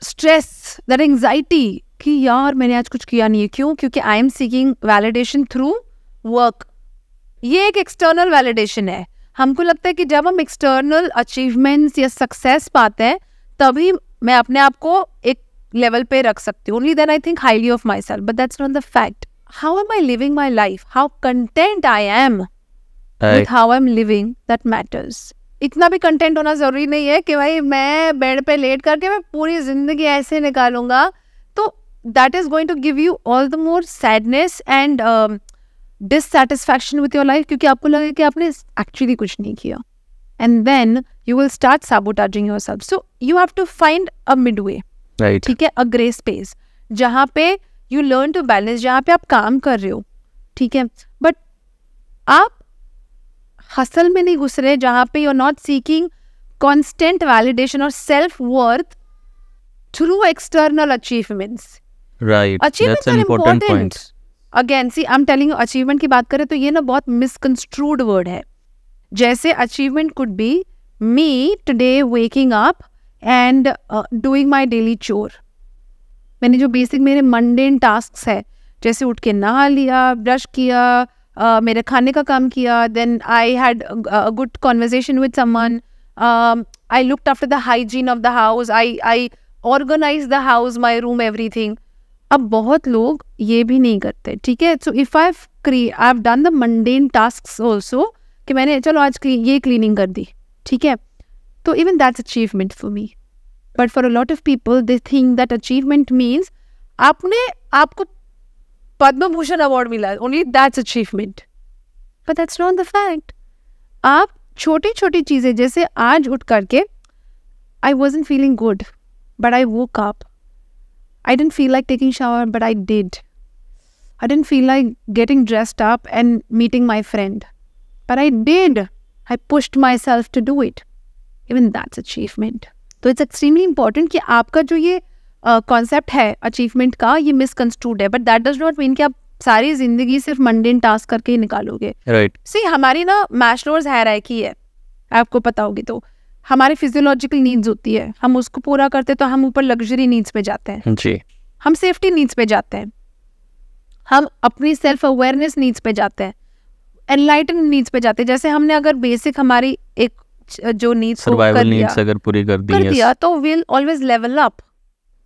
stress that anxiety कि यार मैंने आज कुछ किया नहीं है क्यों क्योंकि I am seeking validation through work ये एक एक्सटर्नल वैलिडेशन है हमको लगता है कि जब हम एक्सटर्नल अचीवमेंट्स या सक्सेस पाते हैं तभी मैं अपने आप को एक लेवल पे रख सकती हूँ only then I think highly of my self but that's not the fact how am I living my life, how content I am with how I'm living that matters. इतना भी कंटेंट होना ज़रूरी नहीं है कि भाई मैं बेड पे लेट करके मैं पूरी ज़िंदगी ऐसे निकालूंगा तो that is going to give you all the more sadness and dissatisfaction with your life क्योंकि आपको लगेगा कि आपने एक्चुअली कुछ नहीं किया and then you will start sabotaging your self so you have to find a mid way ठीक है अ ग्रे स्पेस जहाँ पे यू लर्न टू बैलेंस जहाँ पे आप काम कर रहे हो ठीक है बट आप हसल में नहीं घुस रहे जहाँ पे you are not seeking constant validation और self worth through external achievements right achievements important again see I am telling achievement की बात करें तो ये ना बहुत मिसकंस्ट्रूड वर्ड है जैसे achievement could be me today waking up and doing my daily chore मैंने जो बेसिक मेरे मंडेन टास्क है जैसे उठ के नहा लिया ब्रश किया uh, मेरे खाने का काम किया then I had good conversation with someone I look after the hygiene of the house I I organise the house my room everything अब बहुत लोग ये भी नहीं करते ठीक है सो इफ़ आई क्री I have done the mundane task also कि मैंने चलो आज ये क्लीनिंग कर दी ठीक है तो even that's achievement for me But for a lot of people, they think that achievement means आपने आपको पद्म भूषण अवार्ड मिला only that's achievement but that's not the fact आप छोटी छोटी चीज़ें जैसे आज उठ करके wasn't feeling good, but I woke up. I didn't feel like taking shower, but I did. I didn't feel like getting dressed up and meeting my friend. But I did. I pushed myself to do it. Even that's achievement. तो it's extremely important कि आपका जो ये concept uh, है achievement का ये misconstrued है but that does not mean कि आप सारी जिंदगी सिर्फ मंडेन टास्क करके ही निकालोगे राइट right. सी हमारी ना मैशलोर्स हैरायकी है आपको पता होगी तो हमारी फिजियोलॉजिकल नीड्स होती है हम उसको पूरा करते तो हम ऊपर लग्जरी नीड्स पे जाते हैं जी हम सेफ्टी नीड्स पे जाते हैं हम अपनी सेल्फ अवेयरनेस नीड्स पे जाते हैं एनलाइटन नीड्स पे जाते हैं जैसे हमने अगर बेसिक हमारी एक कुछ जो नीड्स सर्वाइवल नीड्स अगर पूरी कर दी कर yes. दिया तो विल ऑलवेज लेवल अप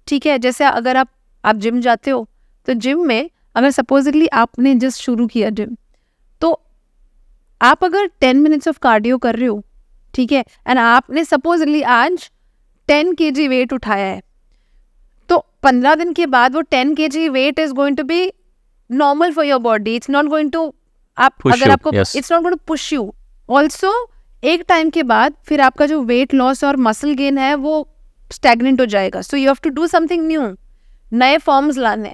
ठीक है जैसे अगर आप आप जिम जाते हो तो जिम में अगर सपोजिटली आपने जस्ट शुरू किया जिम तो आप अगर टेन मिनट्स ऑफ कार्डियो कर रहे हो ठीक है एंड आपने सपोजली आज टेन के जी वेट उठाया है तो पंद्रह दिन के बाद वो ten K G weight is going to be normal for your body it's not going to आप अगर आपको it's not going to push you also एक टाइम के बाद फिर आपका जो वेट लॉस और मसल गेन है वो स्टेगनेंट हो जाएगा so you have to do something new नए फॉर्म्स लाने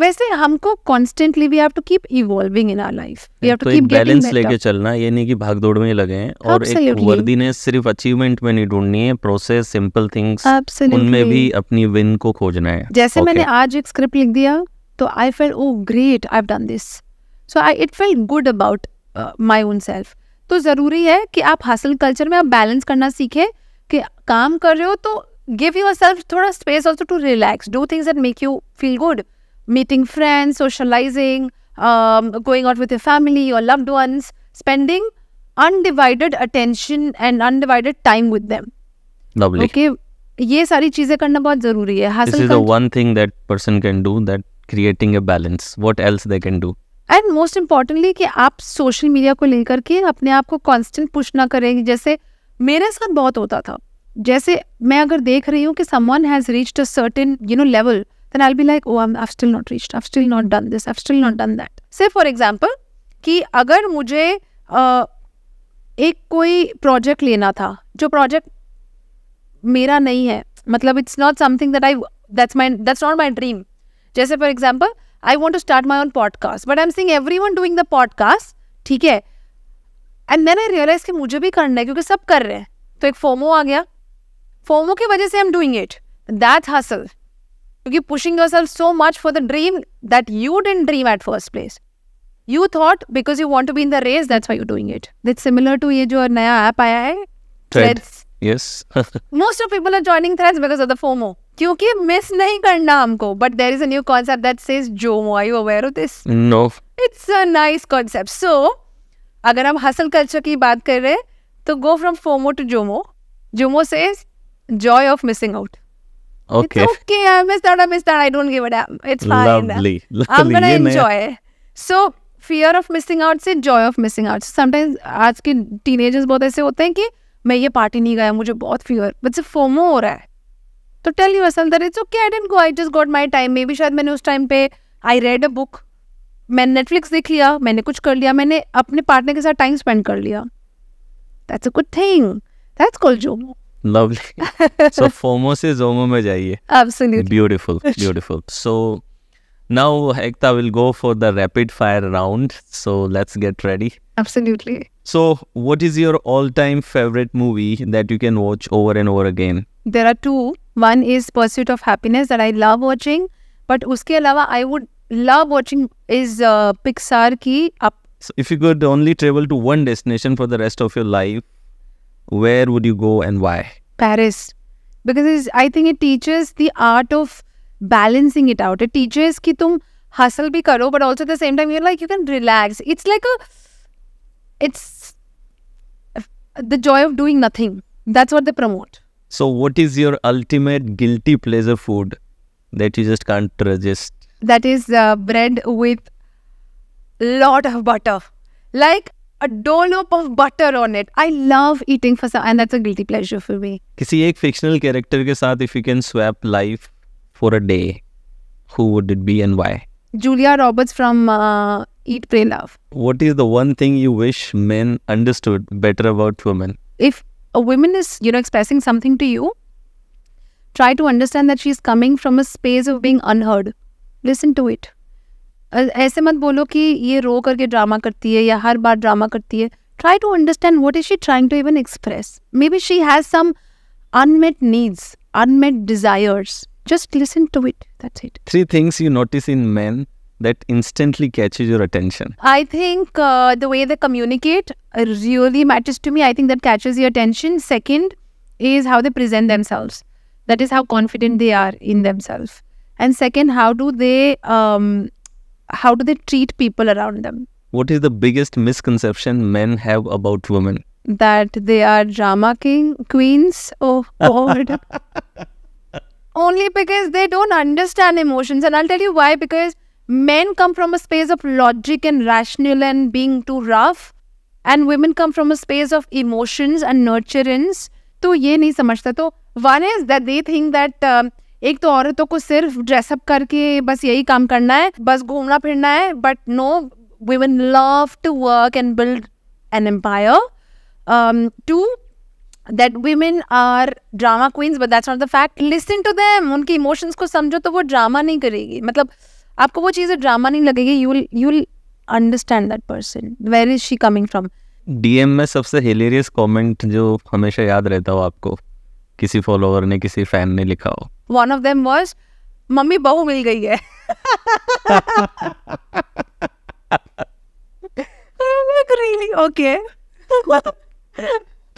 वैसे हमको constantly we have to keep evolving in our life we have to keep balance लेके चलना ये नहीं कि भाग दौड़ में लगे हैं और एक वर्दीनेस सिर्फ अचीवमेंट में नहीं ढूंढनी है प्रोसेस सिंपल थिंग्स उनमें भी अपनी विन को खोजना है जैसे okay. मैंने आज एक स्क्रिप्ट लिख दिया तो I felt oh great I have done this so I it felt good about my own self तो ज़रूरी है कि आप हासिल कल्चर में आप बैलेंस करना सीखें कि काम कर रहे हो तो गिव यूर सेल्फ थोड़ा space also to relax do things that make you feel good meeting friends socialising going out with your family और loved ones spending undivided attention and undivided time with them okay ये सारी चीजें करना बहुत जरूरी है हासिल one thing that person can do that creating a balance what else they can do and most importantly कि आप सोशल मीडिया को लेकर के अपने आप को कॉन्स्टेंट पुश ना करें जैसे मेरे साथ बहुत होता था जैसे मैं अगर देख रही हूँ कि someone has reached a certain you know level then I be like oh I still not reached I still not done this I still not done that say for example कि अगर मुझे uh, एक कोई project लेना था जो project मेरा नहीं है मतलब it's not something that I that's my that's not my dream जैसे for example I want to start my own podcast. But I'm seeing everyone doing the podcast. ठीक है एंड मैंने रियलाइज कि मुझे भी करना है क्योंकि सब कर रहे हैं तो एक फोमो आ गया फोमो की वजह से I am doing it that हासिल क्योंकि pushing your self so much for the dream that you don't dream at first place you thought because you want to be in the race that's why you doing it that similar to ये जो नया app आया है Threads yes most of people are joining threads because of the fomo क्योंकि miss नहीं करना हमको but there is a concept जो says are you aware of this no it's a nice concept so अगर हम hustle culture की बात कर रहे हैं तो go from FOMO to JOMO JOMO से joy of missing out okay okay I miss that I miss that I don't give give a damn. It's fine. Lovely. Lovely. I'm gonna enjoy. So fear of missing out से joy of missing out. Sometimes आज के teenagers बहुत ऐसे होते हैं कि मैं ये पार्टी नहीं गया मुझे बहुत फियर बट से फोमो हो रहा है तो टेल यू असल दर it's okay I didn't go I just got my time मे भी शायद मैंने उस टाइम पे आई रेड अ बुक मैंने नेटफ्लिक्स देख लिया मैंने कुछ कर लिया मैंने अपने पार्टनर के साथ टाइम स्पेंड कर लिया that's a good thing that's called JOMO lovely so FOMO से जोमो में जाइए absolutely beautiful beautiful so now Ekta will go for the rapid fire round so let's get ready absolutely so what is your all time favourite movie that you can watch over and over again there are two One is Pursuit of Happiness that I love watching. But uske alawa I would love watching is uh, Pixar ki. up. So if you could only travel to one destination for the rest of your life, where would you go and why? Paris. Because I think it teaches the art of balancing it out. It teaches ki tum hustle bhi karo, but also at the same time you're like you can relax. It's like a it's the joy of doing nothing. That's what they promote. So, what is your ultimate guilty pleasure food that you just can't resist? That is uh, bread with lot of butter, like a dollop of butter on it. I love eating for some, and that's a guilty pleasure for me. किसी एक fictional character के साथ if you can swap life for a day, who would it be and why? Julia Roberts from uh, Eat, Pray, Love. What is the one thing you wish men understood better about women? If a woman is, you know, expressing something to you, try to understand that she's coming from a space of being unheard. Listen to it. ऐसे मत बोलो कि ये रो करके drama करती है या हर बार drama करती है try to understand what is she trying to even express maybe she has some unmet needs, unmet desires. Just listen to it. That's it. Three things you notice in men that instantly catches your attention? I think uh, the way they communicate really matters to me. I think that catches your attention. Second is how they present themselves. That is how confident they are in themselves. And second, how do they um, how do they treat people around them? What is the biggest misconception men have about women? That they are drama king queens. Oh God. [laughs] Only because they don't understand emotions. And I'll tell you why, because men come from a space of logic and rational and being too rough and women come from a space of emotions and nurturance तो ये नहीं समझता तो one is that they think that एक तो औरतों को सिर्फ ड्रेसअप करके बस यही काम करना है बस घूमना फिरना है but no women love to work and build an empire. Um, two, that women are drama queens, but that's not the fact. Listen to them. उनकी emotions को समझो तो वो drama नहीं करेगी मतलब आपको वो चीज़ें ड्रामा नहीं लगेगी you you understand that person where is she coming from DM में सबसे हिलेरियस कमेंट जो हमेशा याद रहता हो आपको किसी फॉलोअर ने किसी फैन ने लिखा हो one of them was mummy बहू मिल गई है [laughs] really okay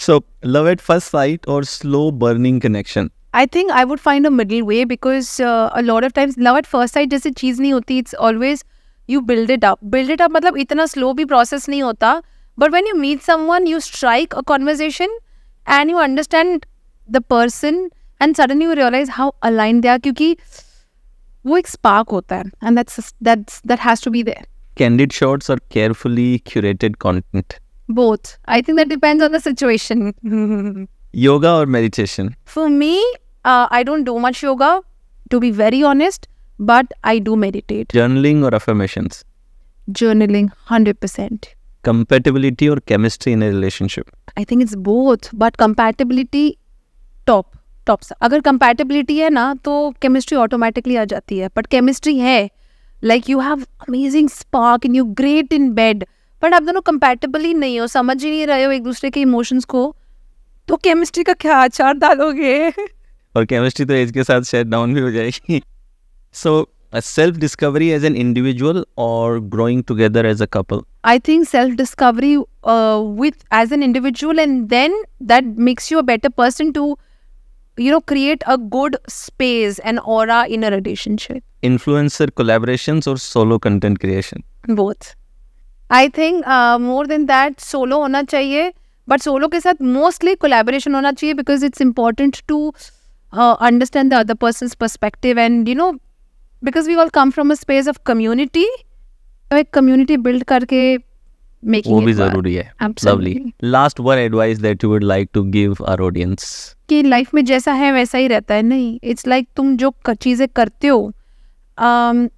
so love at first sight or slow burning I think I would find a middle way because uh, a lot of times love at first sight a चीज़ नहीं होती it's always you build it up build it up मतलब इतना slow भी process नहीं होता but when you meet someone you strike a conversation and you understand the person and suddenly you realize how aligned they are Because वो एक spark होता है and that's that's that has to be there candid shots or carefully curated content both I think that depends on the situation [laughs] yoga or meditation? For me, uh, I don't do much yoga, to be very honest, but I do meditate. Journaling or affirmations? Journaling, 100%. Compatibility or chemistry in a relationship? I think it's both, but compatibility, top. Top सा अगर compatibility है ना तो chemistry automatically आ जाती है but chemistry है like you have amazing spark in you great in bed but आप दोनों कंपैटिबल ही नहीं हो समझ ही नहीं रहे हो एक दूसरे के इमोशंस को तो केमिस्ट्री का क्या आचार डालोगे और केमिस्ट्री तो एज के साथ शेयर डाउन भी हो जाएगी so self discovery as an individual और growing together as a couple I think self discovery with as an individual and then that makes you a better person to you know create a good space and aura in a relationship influencer collaboration और solo content creation both I think more than that solo होना चाहिए but solo के साथ mostly collaboration होना चाहिए because it's important to understand the other person perspective and you know because we all come from a space of community तो एक community build करके वो भी जरूरी है lovely last one advice that you would like to give our audience कि life में जैसा है वैसा ही रहता है नहीं इट्स लाइक like तुम जो चीज़ें करते हो um,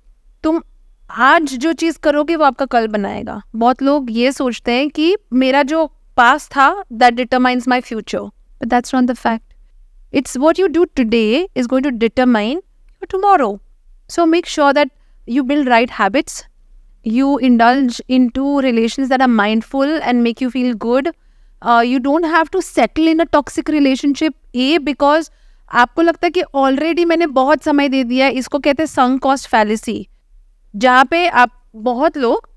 तुम आज जो चीज़ करोगे वो आपका कल बनाएगा बहुत लोग ये सोचते हैं कि मेरा जो पास था that determines my future but that's not the fact it's what you do today is going to determine your tomorrow so make sure that you build right habits you indulge into relations that are mindful and make you feel good. Uh, you don't have to settle in a toxic relationship. A because आपको लगता है कि already मैंने बहुत समय दे दिया है इसको कहते हैं संग कॉस्ट फैलिसी जहाँ पे आप बहुत लोग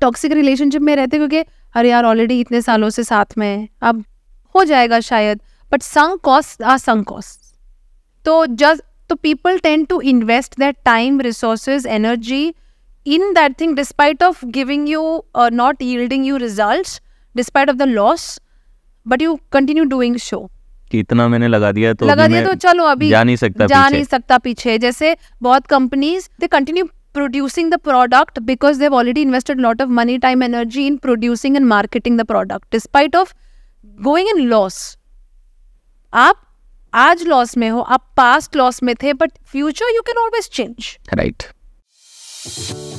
टॉक्सिक uh, रिलेशनशिप में रहते क्योंकि अरे यार ऑलरेडी इतने सालों से साथ में है अब हो जाएगा शायद but sunk cost are sunk cost तो जस्ट तो people tend to invest that time resources energy in that thing despite of giving you not yielding you result despite of the loss but you continue doing so इतना मैंने लगा दिया तो लगा दिया तो चलो अभी जा नहीं सकता जा पीछे. नहीं सकता पीछे जैसे बहुत companies they continue producing the product because they've already invested a lot of money, time, energy in producing and marketing the product, despite of going in loss. आप आज लॉस में हो आप पास्ट लॉस में थे but future you can always change